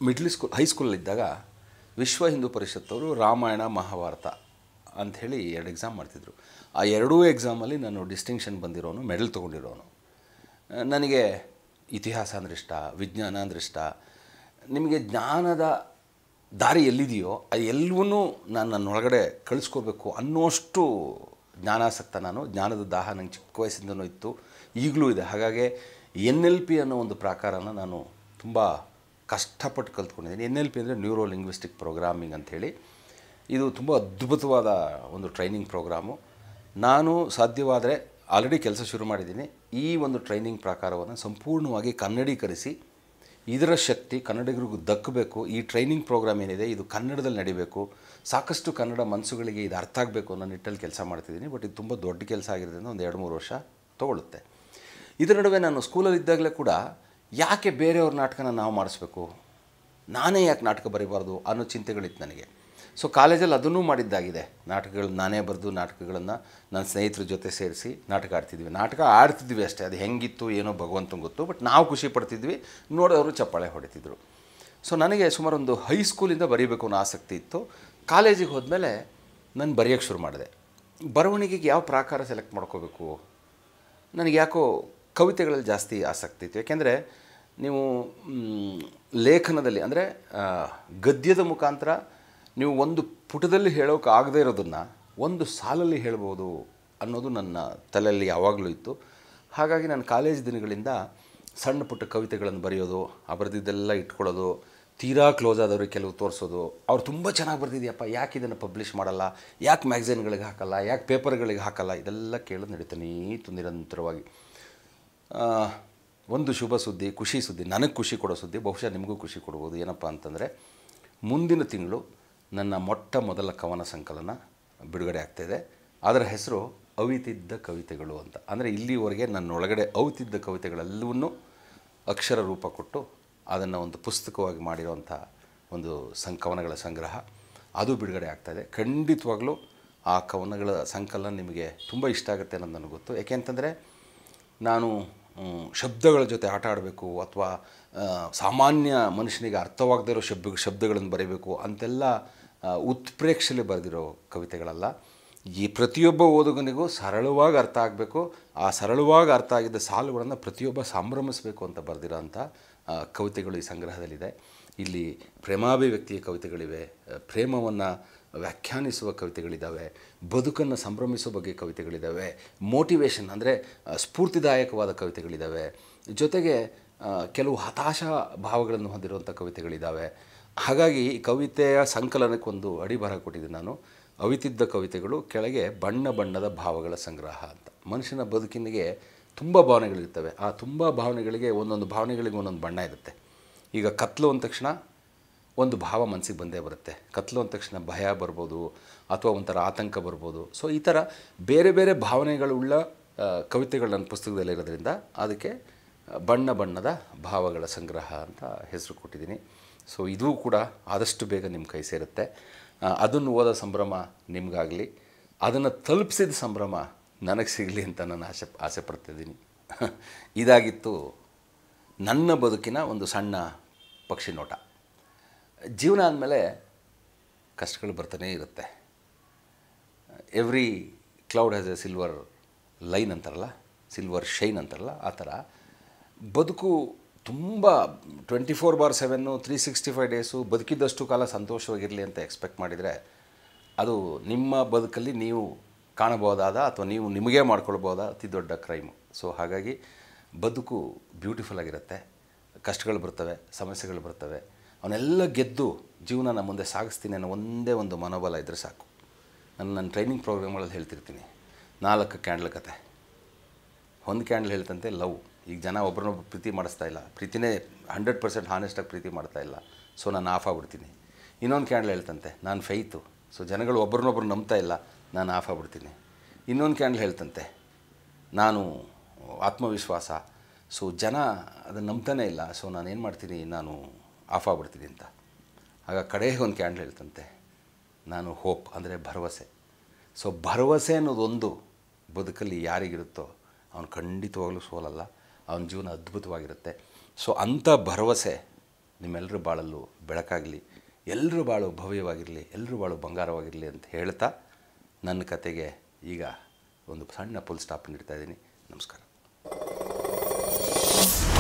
ಮಿಡ್ಲ್ ಸ್ಕೂಲ್ ಹೈಸ್ಕೂಲಲ್ಲಿದ್ದಾಗ ವಿಶ್ವ ಹಿಂದೂ ಪರಿಷತ್ತವರು ರಾಮಾಯಣ ಮಹಾಭಾರತ ಅಂಥೇಳಿ ಎರಡು ಎಕ್ಸಾಮ್ ಮಾಡ್ತಿದ್ರು ಆ ಎರಡೂ ಎಕ್ಸಾಮಲ್ಲಿ ನಾನು ಡಿಸ್ಟಿಂಕ್ಷನ್ ಬಂದಿರೋನು ಮೆಡಲ್ ತೊಗೊಂಡಿರೋನು ನನಗೆ ಇತಿಹಾಸ ಅಂದ್ರೆ ಇಷ್ಟ ವಿಜ್ಞಾನ ಅಂದ್ರೆ ಇಷ್ಟ ನಿಮಗೆ ಜ್ಞಾನದ ದಾರಿ ಎಲ್ಲಿದೆಯೋ ಅದು ಎಲ್ಲವನ್ನೂ ನಾನು ನನ್ನೊಳಗಡೆ ಕಳಿಸ್ಕೋಬೇಕು ಅನ್ನೋಷ್ಟು ಜ್ಞಾನಾಸಕ್ತ ನಾನು ಜ್ಞಾನದ ದಾಹ ನಂಗೆ ಚಿಕ್ಕ ವಯಸ್ಸಿಂದನೂ ಇತ್ತು ಈಗಲೂ ಇದೆ ಹಾಗಾಗಿ ಎನ್ ಎಲ್ ಪಿ ಅನ್ನೋ ಒಂದು ಪ್ರಾಕಾರನ ನಾನು ತುಂಬ ಕಷ್ಟಪಟ್ಟು ಕಲ್ತ್ಕೊಂಡಿದ್ದೀನಿ ಎನ್ ಎಲ್ ಪಿ ಅಂದರೆ ನ್ಯೂರೋ ಲಿಂಗ್ವಿಸ್ಟಿಕ್ ಪ್ರೋಗ್ರಾಮಿಂಗ್ ಅಂಥೇಳಿ ಇದು ತುಂಬ ಅದ್ಭುತವಾದ ಒಂದು ಟ್ರೈನಿಂಗ್ ಪ್ರೋಗ್ರಾಮು ನಾನು ಸಾಧ್ಯವಾದರೆ ಆಲ್ರೆಡಿ ಕೆಲಸ ಶುರು ಮಾಡಿದ್ದೀನಿ ಈ ಒಂದು ಟ್ರೈನಿಂಗ್ ಪ್ರಕಾರವನ್ನು ಸಂಪೂರ್ಣವಾಗಿ ಕನ್ನಡೀಕರಿಸಿ ಇದರ ಶಕ್ತಿ ಕನ್ನಡಿಗರಿಗೂ ದಕ್ಕಬೇಕು ಈ ಟ್ರೈನಿಂಗ್ ಪ್ರೋಗ್ರಾಮ್ ಏನಿದೆ ಇದು ಕನ್ನಡದಲ್ಲಿ ನಡೀಬೇಕು ಸಾಕಷ್ಟು ಕನ್ನಡ ಮನಸ್ಸುಗಳಿಗೆ ಇದು ಅರ್ಥ ಆಗಬೇಕು ಅನ್ನೋ ನಿಟ್ಟಲ್ಲಿ ಕೆಲಸ ಮಾಡ್ತಿದ್ದೀನಿ ಬಟ್ ಇದು ತುಂಬ ದೊಡ್ಡ ಕೆಲಸ ಆಗಿರೋದ್ರಿಂದ ಒಂದು ಎರಡು ಮೂರು ವರ್ಷ ತೊಗೊಳ್ಳುತ್ತೆ ಇದರ ನಡುವೆ ನಾನು ಸ್ಕೂಲಲ್ಲಿದ್ದಾಗಲೇ ಕೂಡ ಯಾಕೆ ಬೇರೆಯವ್ರ ನಾಟಕನ ನಾವು ಮಾಡಿಸ್ಬೇಕು ನಾನೇ ಯಾಕೆ ನಾಟಕ ಬರೀಬಾರ್ದು ಅನ್ನೋ ಚಿಂತೆಗಳಿತ್ತು ನನಗೆ ಸೊ ಕಾಲೇಜಲ್ಲಿ ಅದನ್ನೂ ಮಾಡಿದ್ದಾಗಿದೆ ನಾಟಕಗಳು ನಾನೇ ಬರೆದು ನಾಟಕಗಳನ್ನು ನನ್ನ ಸ್ನೇಹಿತರ ಜೊತೆ ಸೇರಿಸಿ ನಾಟಕ ಆಡ್ತಿದ್ವಿ ನಾಟಕ ಆಡ್ತಿದ್ವಿ ಅಷ್ಟೇ ಅದು ಹೆಂಗಿತ್ತು ಏನೋ ಭಗವಂತನ ಗೊತ್ತು ಬಟ್ ನಾವು ಖುಷಿ ಪಡ್ತಿದ್ವಿ ನೋಡೋರು ಚಪ್ಪಾಳೆ ಹೊಡಿತಿದ್ರು ಸೊ ನನಗೆ ಸುಮಾರೊಂದು ಹೈಸ್ಕೂಲಿಂದ ಬರೀಬೇಕು ಅನ್ನೋ ಆಸಕ್ತಿ ಇತ್ತು ಕಾಲೇಜಿಗೆ ಹೋದ್ಮೇಲೆ ನಾನು ಬರೆಯೋಕ್ಕೆ ಶುರು ಮಾಡಿದೆ ಬರವಣಿಗೆಗೆ ಯಾವ ಪ್ರಾಕಾರ ಸೆಲೆಕ್ಟ್ ಮಾಡ್ಕೋಬೇಕು ನನಗೆ ಯಾಕೋ ಕವಿತೆಗಳಲ್ಲಿ ಜಾಸ್ತಿ ಆಸಕ್ತಿ ಇತ್ತು ಯಾಕೆಂದರೆ ನೀವು ಲೇಖನದಲ್ಲಿ ಅಂದರೆ ಗದ್ಯದ ಮುಖಾಂತರ ನೀವು ಒಂದು ಪುಟದಲ್ಲಿ ಹೇಳೋಕೆ ಆಗದೇ ಇರೋದನ್ನು ಒಂದು ಸಾಲಲ್ಲಿ ಹೇಳ್ಬೋದು ಅನ್ನೋದು ನನ್ನ ತಲೆಯಲ್ಲಿ ಯಾವಾಗಲೂ ಇತ್ತು ಹಾಗಾಗಿ ನಾನು ಕಾಲೇಜ್ ದಿನಗಳಿಂದ ಸಣ್ಣ ಪುಟ್ಟ ಕವಿತೆಗಳನ್ನು ಬರೆಯೋದು ಆ ಬರೆದಿದ್ದೆಲ್ಲ ಇಟ್ಕೊಳ್ಳೋದು ತೀರಾ ಕ್ಲೋಸ್ ಆದವ್ರಿಗೆ ಕೆಲವು ತೋರಿಸೋದು ಅವ್ರು ತುಂಬ ಚೆನ್ನಾಗಿ ಬರ್ತಿದ್ಯಪ್ಪ ಯಾಕೆ ಇದನ್ನು ಪಬ್ಲಿಷ್ ಮಾಡಲ್ಲ ಯಾಕೆ ಮ್ಯಾಗ್ಝಿನ್ಗಳಿಗೆ ಹಾಕಲ್ಲ ಯಾಕೆ ಪೇಪರ್ಗಳಿಗೆ ಹಾಕಲ್ಲ ಇದೆಲ್ಲ ಕೇಳೋದು ನಡೀತಾನೆ ನಿರಂತರವಾಗಿ ಒಂದು ಶುಭ ಸುದ್ದಿ ಖುಷಿ ಸುದ್ದಿ ನನಗೆ ಖುಷಿ ಕೊಡೋ ಸುದ್ದಿ ಬಹುಶಃ ನಿಮಗೂ ಖುಷಿ ಕೊಡ್ಬೋದು ಏನಪ್ಪ ಅಂತಂದರೆ ಮುಂದಿನ ತಿಂಗಳು ನನ್ನ ಮೊಟ್ಟ ಮೊದಲ ಕವನ ಸಂಕಲನ ಬಿಡುಗಡೆ ಆಗ್ತಾಯಿದೆ ಅದರ ಹೆಸರು ಅವಿತಿದ್ದ ಕವಿತೆಗಳು ಅಂತ ಅಂದರೆ ಇಲ್ಲಿವರೆಗೆ ನನ್ನೊಳಗಡೆ ಅವಿತಿದ್ದ ಕವಿತೆಗಳೆಲ್ಲವನ್ನೂ ಅಕ್ಷರ ರೂಪ ಕೊಟ್ಟು ಅದನ್ನು ಒಂದು ಪುಸ್ತಕವಾಗಿ ಮಾಡಿರುವಂಥ ಒಂದು ಸಂಕವನಗಳ ಸಂಗ್ರಹ ಅದು ಬಿಡುಗಡೆ ಆಗ್ತಾಯಿದೆ ಖಂಡಿತವಾಗಲೂ ಆ ಕವನಗಳ ಸಂಕಲನ ನಿಮಗೆ ತುಂಬ ಇಷ್ಟ ಆಗುತ್ತೆ ಅನ್ನೋದು ನನಗೆ ಗೊತ್ತು ಯಾಕೆ ನಾನು ಶಬ್ದಗಳ ಜೊತೆ ಆಟ ಆಡಬೇಕು ಅಥವಾ ಸಾಮಾನ್ಯ ಮನುಷ್ಯನಿಗೆ ಅರ್ಥವಾಗದೇ ಇರೋ ಶಬ್ದ ಶಬ್ದಗಳನ್ನು ಬರೀಬೇಕು ಅಂತೆಲ್ಲ ಉತ್ಪ್ರೇಕ್ಷೆಯಲ್ಲಿ ಬರೆದಿರೋ ಕವಿತೆಗಳಲ್ಲ ಈ ಪ್ರತಿಯೊಬ್ಬ ಓದುಗನಿಗೂ ಸರಳವಾಗಿ ಅರ್ಥ ಆಗಬೇಕು ಆ ಸರಳವಾಗಿ ಅರ್ಥ ಆಗಿದ್ದ ಸಾಲುಗಳನ್ನು ಪ್ರತಿಯೊಬ್ಬ ಸಂಭ್ರಮಿಸಬೇಕು ಅಂತ ಬರೆದಿರೋ ಅಂಥ ಕವಿತೆಗಳು ಈ ಸಂಗ್ರಹದಲ್ಲಿದೆ ಇಲ್ಲಿ ಪ್ರೇಮಾಭಿವ್ಯಕ್ತಿಯ ಕವಿತೆಗಳಿವೆ ಪ್ರೇಮವನ್ನು ವ್ಯಾಖ್ಯಾನಿಸುವ ಕವಿತೆಗಳಿದ್ದಾವೆ ಬದುಕನ್ನು ಸಂಭ್ರಮಿಸುವ ಬಗ್ಗೆ ಕವಿತೆಗಳಿದ್ದಾವೆ ಮೋಟಿವೇಶನ್ ಅಂದರೆ ಸ್ಫೂರ್ತಿದಾಯಕವಾದ ಕವಿತೆಗಳಿದ್ದಾವೆ ಜೊತೆಗೆ ಕೆಲವು ಹತಾಶಾ ಭಾವಗಳನ್ನು ಹೊಂದಿರುವಂಥ ಕವಿತೆಗಳಿದ್ದಾವೆ ಹಾಗಾಗಿ ಈ ಕವಿತೆಯ ಸಂಕಲನಕ್ಕೊಂದು ಅಡಿಬರ ಕೊಟ್ಟಿದ್ದೆ ನಾನು ಅವಿತಿದ್ದ ಕವಿತೆಗಳು ಕೆಳಗೆ ಬಣ್ಣ ಬಣ್ಣದ ಭಾವಗಳ ಸಂಗ್ರಹ ಅಂತ ಮನುಷ್ಯನ ಬದುಕಿನಿಗೆ ತುಂಬ ಭಾವನೆಗಳಿರ್ತವೆ ಆ ತುಂಬ ಭಾವನೆಗಳಿಗೆ ಒಂದೊಂದು ಭಾವನೆಗಳಿಗೆ ಒಂದೊಂದು ಬಣ್ಣ ಇರುತ್ತೆ ಈಗ ಕತ್ಲು ಅಂದ ತಕ್ಷಣ ಒಂದು ಭಾವ ಮನಸ್ಸಿಗೆ ಬಂದೇ ಬರುತ್ತೆ ಕತ್ಲು ಅಂದ ತಕ್ಷಣ ಭಯ ಬರ್ಬೋದು ಅಥವಾ ಒಂಥರ ಆತಂಕ ಬರ್ಬೋದು ಸೊ ಈ ಥರ ಬೇರೆ ಬೇರೆ ಭಾವನೆಗಳುಳ್ಳ ಕವಿತೆಗಳು ನನ್ನ ಪುಸ್ತಕದಲ್ಲಿರೋದ್ರಿಂದ ಅದಕ್ಕೆ ಬಣ್ಣ ಬಣ್ಣದ ಭಾವಗಳ ಸಂಗ್ರಹ ಅಂತ ಹೆಸರು ಕೊಟ್ಟಿದ್ದೀನಿ ಸೊ ಇದೂ ಕೂಡ ಆದಷ್ಟು ಬೇಗ ನಿಮ್ಮ ಕೈ ಸೇರುತ್ತೆ ಅದನ್ನು ಓದೋ ಸಂಭ್ರಮ ನಿಮಗಾಗಲಿ ಅದನ್ನು ತಲುಪಿಸಿದ ಸಂಭ್ರಮ ನನಗೆ ಸಿಗಲಿ ಅಂತ ನಾನು ಆಸೆ ಆಸೆ ಪಡ್ತಿದ್ದೀನಿ ಇದಾಗಿತ್ತು ನನ್ನ ಬದುಕಿನ ಒಂದು ಸಣ್ಣ ಪಕ್ಷಿ ನೋಟ ಜೀವನ ಅಂದಮೇಲೆ ಕಷ್ಟಗಳು ಬರ್ತಾನೇ ಇರುತ್ತೆ every cloud has a silver line ಅಂತಾರಲ್ಲ ಸಿಲ್ವರ್ ಶೈನ್ ಅಂತಾರಲ್ಲ ಆ ಥರ ಬದುಕು ತುಂಬ twenty four bar seven three sixty five days ಬದುಕಿದ್ದಷ್ಟು ಕಾಲ ಸಂತೋಷವಾಗಿರಲಿ ಅಂತ ಎಕ್ಸ್ಪೆಕ್ಟ್ ಮಾಡಿದರೆ ಅದು ನಿಮ್ಮ ಬದುಕಲ್ಲಿ ನೀವು ಕಾಣಬಹುದಾದ ಅಥವಾ ನೀವು ನಿಮಗೆ ಮಾಡ್ಕೊಳ್ಬೋದಾದ ಅತಿ ದೊಡ್ಡ ಕ್ರೈಮು ಸೊ ಹಾಗಾಗಿ ಬದುಕು ಬ್ಯೂಟಿಫುಲ್ ಆಗಿರುತ್ತೆ ಕಷ್ಟಗಳು ಬರ್ತವೆ ಸಮಸ್ಯೆಗಳು ಬರ್ತವೆ ಅವನ್ನೆಲ್ಲ ಗೆದ್ದು ಜೀವನ ಮುಂದೆ ಸಾಗಿಸ್ತೀನಿ ಅನ್ನೋ ಒಂದೇ ಒಂದು ಮನೋಬಲ ಇದ್ದರೆ ಸಾಕು ನಾನು ನನ್ನ ಟ್ರೈನಿಂಗ್ ಪ್ರೋಗ್ರಾಮ್ಗಳಲ್ಲಿ ಹೇಳ್ತಿರ್ತೀನಿ ನಾಲ್ಕು ಕ್ಯಾಂಡ್ಲ್ ಕತೆ ಒಂದು ಕ್ಯಾಂಡ್ಲ್ ಹೇಳ್ತಂತೆ ಲವ್ ಈಗ ಜನ ಒಬ್ರನ್ನೊಬ್ರು ಪ್ರೀತಿ ಮಾಡಿಸ್ತಾ ಇಲ್ಲ ಪ್ರೀತಿನೇ ಹಂಡ್ರೆಡ್ ಪರ್ಸೆಂಟ್ ಹಾನೆಸ್ಟಾಗಿ ಪ್ರೀತಿ ಮಾಡ್ತಾ ಇಲ್ಲ ಸೊ ನಾನು ಆಫ್ ಆಗ್ಬಿಡ್ತೀನಿ ಇನ್ನೊಂದು ಕ್ಯಾಂಡ್ಲ್ ಹೇಳ್ತಂತೆ ನಾನು ಫೈತು ಸೊ ಜನಗಳು ಒಬ್ರನ್ನೊಬ್ರು ನಂಬ್ತಾ ಇಲ್ಲ ನಾನು ಆಫ್ ಆಗ್ಬಿಡ್ತೀನಿ ಇನ್ನೊಂದು ಕ್ಯಾಂಡ್ಲ್ ಹೇಳ್ತಂತೆ ನಾನು ಆತ್ಮವಿಶ್ವಾಸ ಸೊ ಜನ ಅದನ್ನು ನಂಬ್ತಾನೇ ಇಲ್ಲ ಸೊ ನಾನು ಏನು ಮಾಡ್ತೀನಿ ನಾನು ಆಫ್ ಆಗಿಬಿಡ್ತೀನಿ ಅಂತ ಆಗ ಕಡೆಗೆ ಒಂದು ಕ್ಯಾಂಡಲ್ ಹೇಳ್ತಂತೆ ನಾನು ಹೋಪ್ ಅಂದರೆ ಭರವಸೆ ಸೊ ಭರವಸೆ ಅನ್ನೋದೊಂದು ಬದುಕಲ್ಲಿ ಯಾರಿಗಿರುತ್ತೋ ಅವನು ಖಂಡಿತವಾಗಲೂ ಸೋಲಲ್ಲ ಅವನ ಜೀವನ ಅದ್ಭುತವಾಗಿರುತ್ತೆ ಸೊ ಅಂಥ ಭರವಸೆ ನಿಮ್ಮೆಲ್ಲರೂ ಬಾಳಲ್ಲೂ ಬೆಳಕಾಗಲಿ ಎಲ್ಲರೂ ಬಾಳು ಭವ್ಯವಾಗಿರಲಿ ಎಲ್ಲರೂ ಬಾಳು ಬಂಗಾರವಾಗಿರಲಿ ಅಂತ ಹೇಳ್ತಾ ನನ್ನ ಕತೆಗೆ ಈಗ ಒಂದು ಸಣ್ಣ ಫುಲ್ ಸ್ಟಾಪ್ ನೀಡ್ತಾ ಇದ್ದೀನಿ ನಮಸ್ಕಾರ